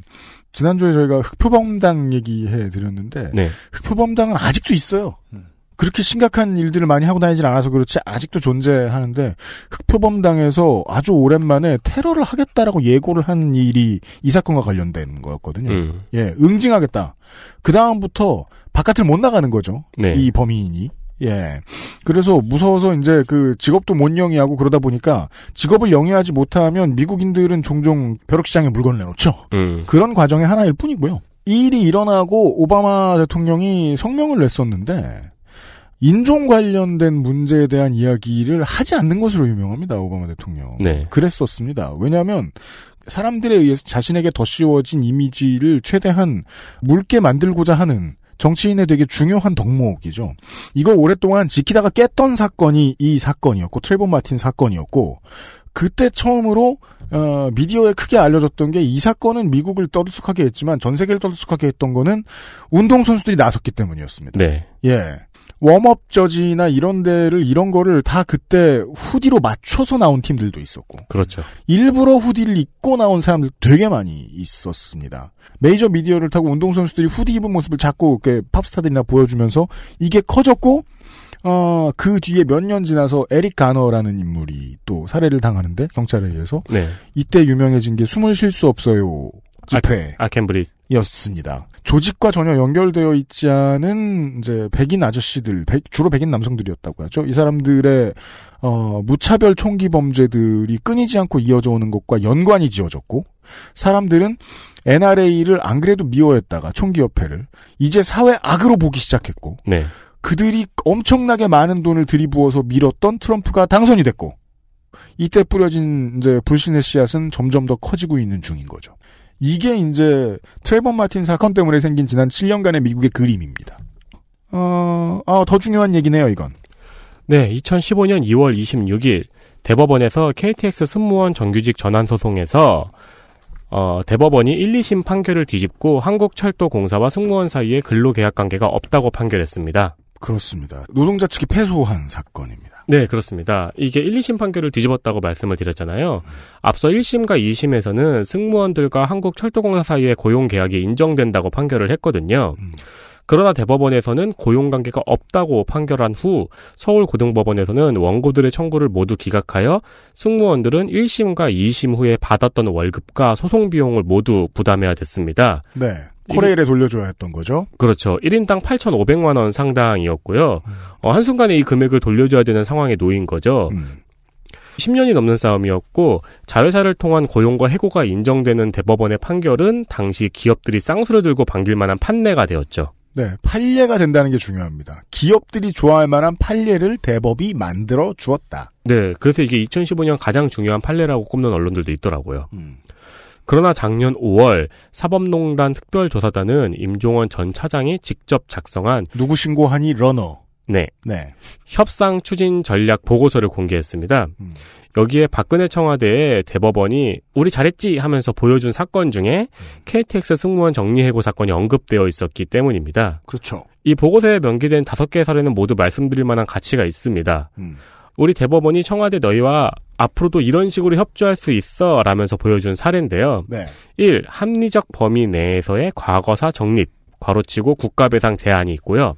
지난주에 저희가 흑표범당 얘기해 드렸는데, 네. 흑표범당은 아직도 있어요. 음. 그렇게 심각한 일들을 많이 하고 다니진 않아서 그렇지 아직도 존재하는데 흑표범당에서 아주 오랜만에 테러를 하겠다라고 예고를 한 일이 이 사건과 관련된 거였거든요. 음. 예, 응징하겠다. 그 다음부터 바깥을 못 나가는 거죠. 네. 이 범인이. 예. 그래서 무서워서 이제 그 직업도 못 영위하고 그러다 보니까 직업을 영위하지 못하면 미국인들은 종종 벼룩시장에 물건을 내놓죠. 음. 그런 과정의 하나일 뿐이고요. 이 일이 일어나고 오바마 대통령이 성명을 냈었는데 인종 관련된 문제에 대한 이야기를 하지 않는 것으로 유명합니다. 오바마 대통령. 네. 그랬었습니다. 왜냐하면 사람들에 의해서 자신에게 더 씌워진 이미지를 최대한 묽게 만들고자 하는 정치인의 되게 중요한 덕목이죠. 이거 오랫동안 지키다가 깼던 사건이 이 사건이었고 트레버 마틴 사건이었고 그때 처음으로 어, 미디어에 크게 알려졌던 게 이 사건은 미국을 떠들썩하게 했지만 전 세계를 떠들썩하게 했던 거는 운동 선수들이 나섰기 때문이었습니다. 네. 예. 웜업 저지나 이런 데를 이런 거를 다 그때 후디로 맞춰서 나온 팀들도 있었고. 그렇죠. 일부러 후디를 입고 나온 사람들 되게 많이 있었습니다. 메이저 미디어를 타고 운동선수들이 후디 입은 모습을 자꾸 이렇게 팝스타들이나 보여주면서 이게 커졌고 어, 그 뒤에 몇 년 지나서 에릭 가너라는 인물이 또 살해를 당하는데 경찰에 의해서 네. 이때 유명해진 게 숨을 쉴 수 없어요. 집회였습니다. 아, 아, 조직과 전혀 연결되어 있지 않은 이제 백인 아저씨들, 백, 주로 백인 남성들이었다고 하죠. 이 사람들의 어, 무차별 총기 범죄들이 끊이지 않고 이어져 오는 것과 연관이 지어졌고 사람들은 NRA를 안 그래도 미워했다가 총기 협회를 이제 사회 악으로 보기 시작했고 네. 그들이 엄청나게 많은 돈을 들이부어서 밀었던 트럼프가 당선이 됐고 이때 뿌려진 이제 불신의 씨앗은 점점 더 커지고 있는 중인 거죠. 이게 이제 트레이버 마틴 사건 때문에 생긴 지난 7년간의 미국의 그림입니다. 어, 아, 더 중요한 얘기네요, 이건. 네, 2015년 2월 26일 대법원에서 KTX 승무원 정규직 전환 소송에서 어, 대법원이 1, 2심 판결을 뒤집고 한국철도공사와 승무원 사이에 근로계약 관계가 없다고 판결했습니다. 그렇습니다. 노동자 측이 패소한 사건입니다. 네, 그렇습니다. 이게 1, 2심 판결을 뒤집었다고 말씀을 드렸잖아요. 앞서 1심과 2심에서는 승무원들과 한국철도공사 사이의 고용 계약이 인정된다고 판결을 했거든요. 그러나 대법원에서는 고용관계가 없다고 판결한 후 서울고등법원에서는 원고들의 청구를 모두 기각하여 승무원들은 1심과 2심 후에 받았던 월급과 소송비용을 모두 부담해야 됐습니다. 네. 코레일에 돌려줘야 했던 거죠. 그렇죠. 1인당 8,500만 원 상당이었고요. 음. 어, 한순간에 이 금액을 돌려줘야 되는 상황에 놓인 거죠. 음. 10년이 넘는 싸움이었고 자회사를 통한 고용과 해고가 인정되는 대법원의 판결은 당시 기업들이 쌍수를 들고 반길 만한 판례가 되었죠. 네, 판례가 된다는 게 중요합니다. 기업들이 좋아할 만한 판례를 대법이 만들어 주었다. 네, 그래서 이게 2015년 가장 중요한 판례라고 꼽는 언론들도 있더라고요. 음. 그러나 작년 5월 사법농단 특별조사단은 임종원 전 차장이 직접 작성한 누구 신고하니 러너 네. 네. 협상 추진 전략 보고서를 공개했습니다. 음. 여기에 박근혜 청와대의 대법원이 우리 잘했지 하면서 보여준 사건 중에 KTX 승무원 정리해고 사건이 언급되어 있었기 때문입니다. 그렇죠. 이 보고서에 명기된 다섯 개 사례는 모두 말씀드릴 만한 가치가 있습니다. 음. 우리 대법원이 청와대 너희와 앞으로도 이런 식으로 협조할 수 있어 라면서 보여준 사례인데요. 네. 1. 합리적 범위 내에서의 과거사 정립, 과로치고 국가배상 제한이 있고요.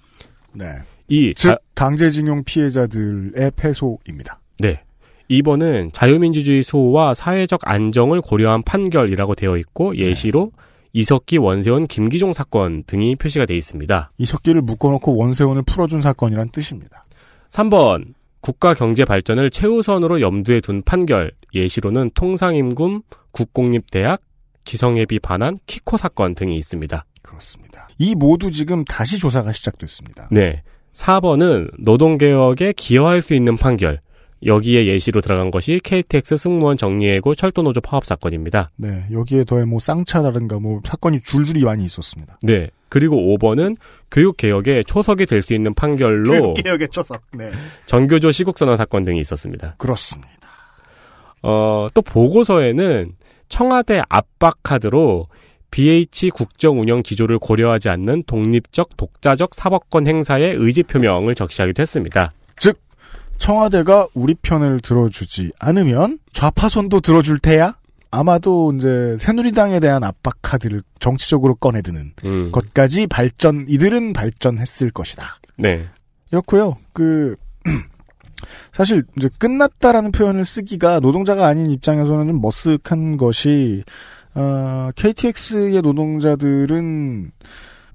네. 2. 즉, 자... 강제징용 피해자들의 패소입니다. 네. 2번은 자유민주주의 수호와 사회적 안정을 고려한 판결이라고 되어 있고 네. 예시로 네. 이석기, 원세훈, 김기종 사건 등이 표시가 되어 있습니다. 이석기를 묶어놓고 원세훈을 풀어준 사건이란 뜻입니다. 3번 국가 경제 발전을 최우선으로 염두에 둔 판결 예시로는 통상임금, 국공립대학, 기성예비 반환, 키코 사건 등이 있습니다. 그렇습니다. 이 모두 지금 다시 조사가 시작됐습니다. 네. 4번은 노동개혁에 기여할 수 있는 판결, 여기에 예시로 들어간 것이 KTX 승무원 정리해고 철도노조 파업 사건입니다. 네, 여기에 더해 뭐 쌍차라든가 뭐 사건이 줄줄이 많이 있었습니다. 네, 그리고 5번은 교육개혁의 초석이 될 수 있는 판결로 교육개혁의 초석, 네. 전교조 시국선언 사건 등이 있었습니다. 그렇습니다. 어, 또 보고서에는 청와대 압박 카드로 BH 국정 운영 기조를 고려하지 않는 독립적 독자적 사법권 행사의 의지 표명을 적시하기도 했습니다. 즉 청와대가 우리 편을 들어주지 않으면 좌파선도 들어줄 테야? 아마도 이제 새누리당에 대한 압박 카드를 정치적으로 꺼내드는 음. 것까지 발전 이들은 발전했을 것이다. 네. 이렇고요. 그 사실 이제 끝났다라는 표현을 쓰기가 노동자가 아닌 입장에서는 좀 머쓱한 것이 어, KTX의 노동자들은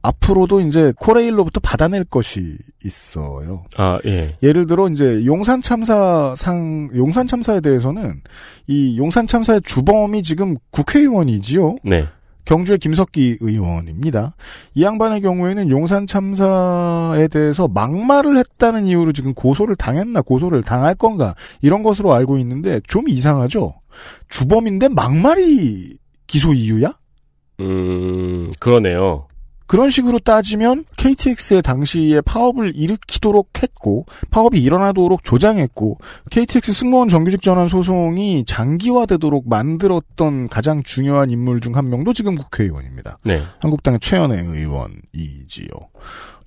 앞으로도 이제 코레일로부터 받아낼 것이 있어요. 아, 예. 예를 들어 이제 용산 참사상 용산 참사에 대해서는 이 용산 참사의 주범이 지금 국회의원이지요. 네. 경주의 김석기 의원입니다. 이 양반의 경우에는 용산 참사에 대해서 막말을 했다는 이유로 지금 고소를 당했나 고소를 당할 건가 이런 것으로 알고 있는데 좀 이상하죠. 주범인데 막말이 기소 이유야? 음 그러네요. 그런 식으로 따지면 KTX의 당시에 파업을 일으키도록 했고 파업이 일어나도록 조장했고 KTX 승무원 정규직 전환 소송이 장기화되도록 만들었던 가장 중요한 인물 중 한 명도 지금 국회의원입니다. 네. 한국당의 최연애 의원이지요.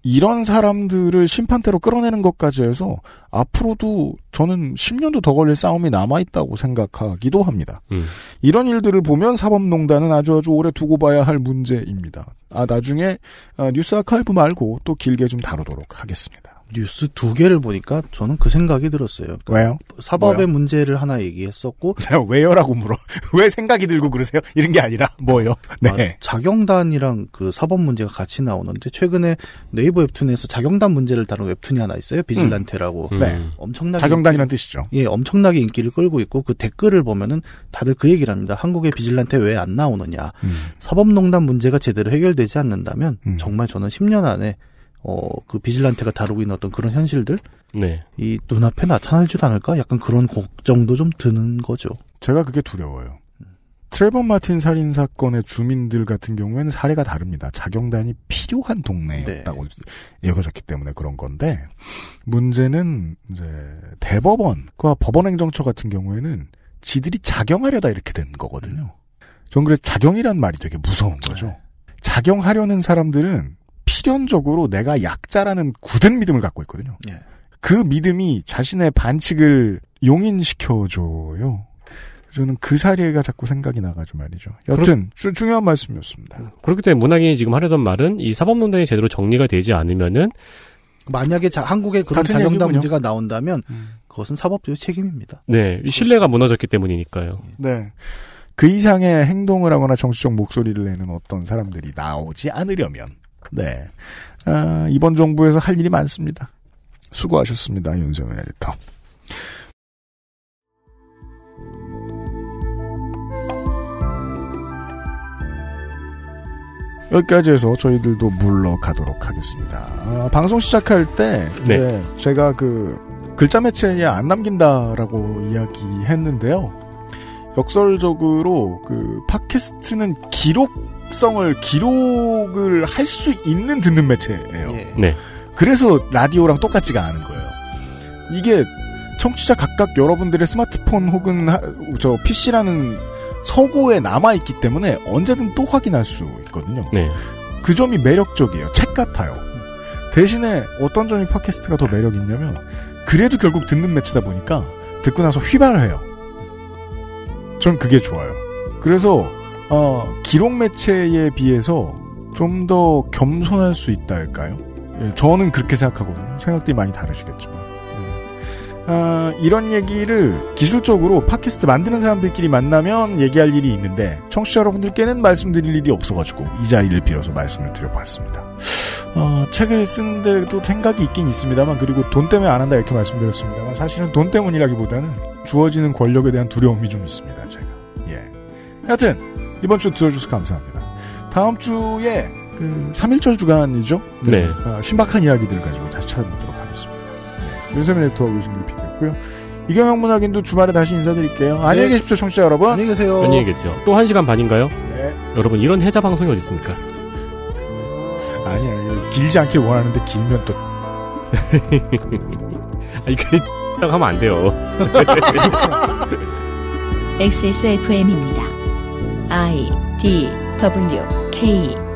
이런 사람들을 심판대로 끌어내는 것까지 해서 앞으로도 저는 10년도 더 걸릴 싸움이 남아있다고 생각하기도 합니다. 음. 이런 일들을 보면 사법농단은 아주 아주 오래 두고 봐야 할 문제입니다. 아, 나중에 아, 뉴스 아카이브 말고 또 길게 좀 다루도록 하겠습니다. 뉴스 두 개를 보니까 저는 그 생각이 들었어요. 그러니까 왜요? 사법의 뭐요? 문제를 하나 얘기했었고 네, 왜요라고 물어. 왜 생각이 들고 그러세요? 이런 게 아니라 뭐요? 아, 네. 아, 자경단이랑 그 사법 문제가 같이 나오는데 최근에 네이버 웹툰에서 자경단 문제를 다룬 웹툰이 하나 있어요. 비질란테라고. 음. 네. 네. 엄청나게 자경단이란 뜻이죠. 예, 엄청나게 인기를 끌고 있고 그 댓글을 보면은 다들 그 얘기를 합니다. 한국의 비질란테 왜 안 나오느냐. 음. 사법농단 문제가 제대로 해결되지 않는다면 음. 정말 저는 10년 안에 어그 비질란테가 다루고 있는 어떤 그런 현실들 네. 이 눈앞에 나타날지도 않을까 약간 그런 걱정도 좀 드는 거죠. 제가 그게 두려워요. 트레버 마틴 살인 사건의 주민들 같은 경우에는 사례가 다릅니다. 자경단이 필요한 동네였다고 네. 여겨졌기 때문에 그런 건데 문제는 이제 대법원과 법원행정처 같은 경우에는 지들이 작용하려다 이렇게 된 거거든요. 전 그래서 작용이란 말이 되게 무서운 거죠. 네. 작용하려는 사람들은 필연적으로 내가 약자라는 굳은 믿음을 갖고 있거든요. 예. 그 믿음이 자신의 반칙을 용인시켜줘요. 저는 그 사례가 자꾸 생각이 나가지고 말이죠. 여튼 그렇... 중요한 말씀이었습니다. 그렇기 때문에 문학인이 지금 하려던 말은 이 사법농단이 제대로 정리가 되지 않으면은 만약에 자, 한국에 그런 자경단 문제가 나온다면 음. 그것은 사법부의 책임입니다. 네, 신뢰가 무너졌기 때문이니까요. 예. 네. 그 이상의 행동을 하거나 정치적 목소리를 내는 어떤 사람들이 나오지 않으려면 네. 아, 이번 정부에서 할 일이 많습니다. 수고하셨습니다. 윤세민 에디터. 여기까지 해서 저희들도 물러가도록 하겠습니다. 아, 방송 시작할 때 네. 네, 제가 그 글자 매체에 안 남긴다라고 이야기했는데요. 역설적으로 그 팟캐스트는 기록 특성을 기록을 할 수 있는 듣는 매체예요. 예. 네. 그래서 라디오랑 똑같지가 않은 거예요. 이게 청취자 각각 여러분들의 스마트폰 혹은 하, 저 PC라는 서고에 남아 있기 때문에 언제든 또 확인할 수 있거든요. 네. 그 점이 매력적이에요. 책 같아요. 대신에 어떤 점이 팟캐스트가 더 매력 있냐면 그래도 결국 듣는 매치다 보니까 듣고 나서 휘발해요. 전 그게 좋아요. 그래서 어, 기록 매체에 비해서 좀 더 겸손할 수 있다 할까요? 예, 저는 그렇게 생각하거든요. 생각들이 많이 다르시겠지만. 예. 아, 이런 얘기를 기술적으로 팟캐스트 만드는 사람들끼리 만나면 얘기할 일이 있는데 청취자 여러분들께는 말씀드릴 일이 없어가지고 이 자리를 빌어서 말씀을 드려봤습니다. 어, 책을 쓰는데도 생각이 있긴 있습니다만 그리고 돈 때문에 안 한다 이렇게 말씀드렸습니다만 사실은 돈 때문이라기보다는 주어지는 권력에 대한 두려움이 좀 있습니다 제가 예 하여튼 이번 주 들어주셔서 감사합니다. 다음 주에 그 3일절 주간이죠? 네. 네. 아, 신박한 이야기들 가지고 다시 찾아보도록 하겠습니다. 네. 윤세민 에디터하고 유승규 PD였고요. 이경영 문학인도 주말에 다시 인사드릴게요. 네. 안녕히 계십시오, 청취자 여러분. 안녕히 계세요. 안녕히 계세요. 또 1시간 반인가요? 네. 여러분, 이런 해자 방송이 어디 있습니까? 아니야, 길지 않길 원하는데 길면 또. 아니, 그, 딱 하면 안 돼요. XSFM입니다. I D W K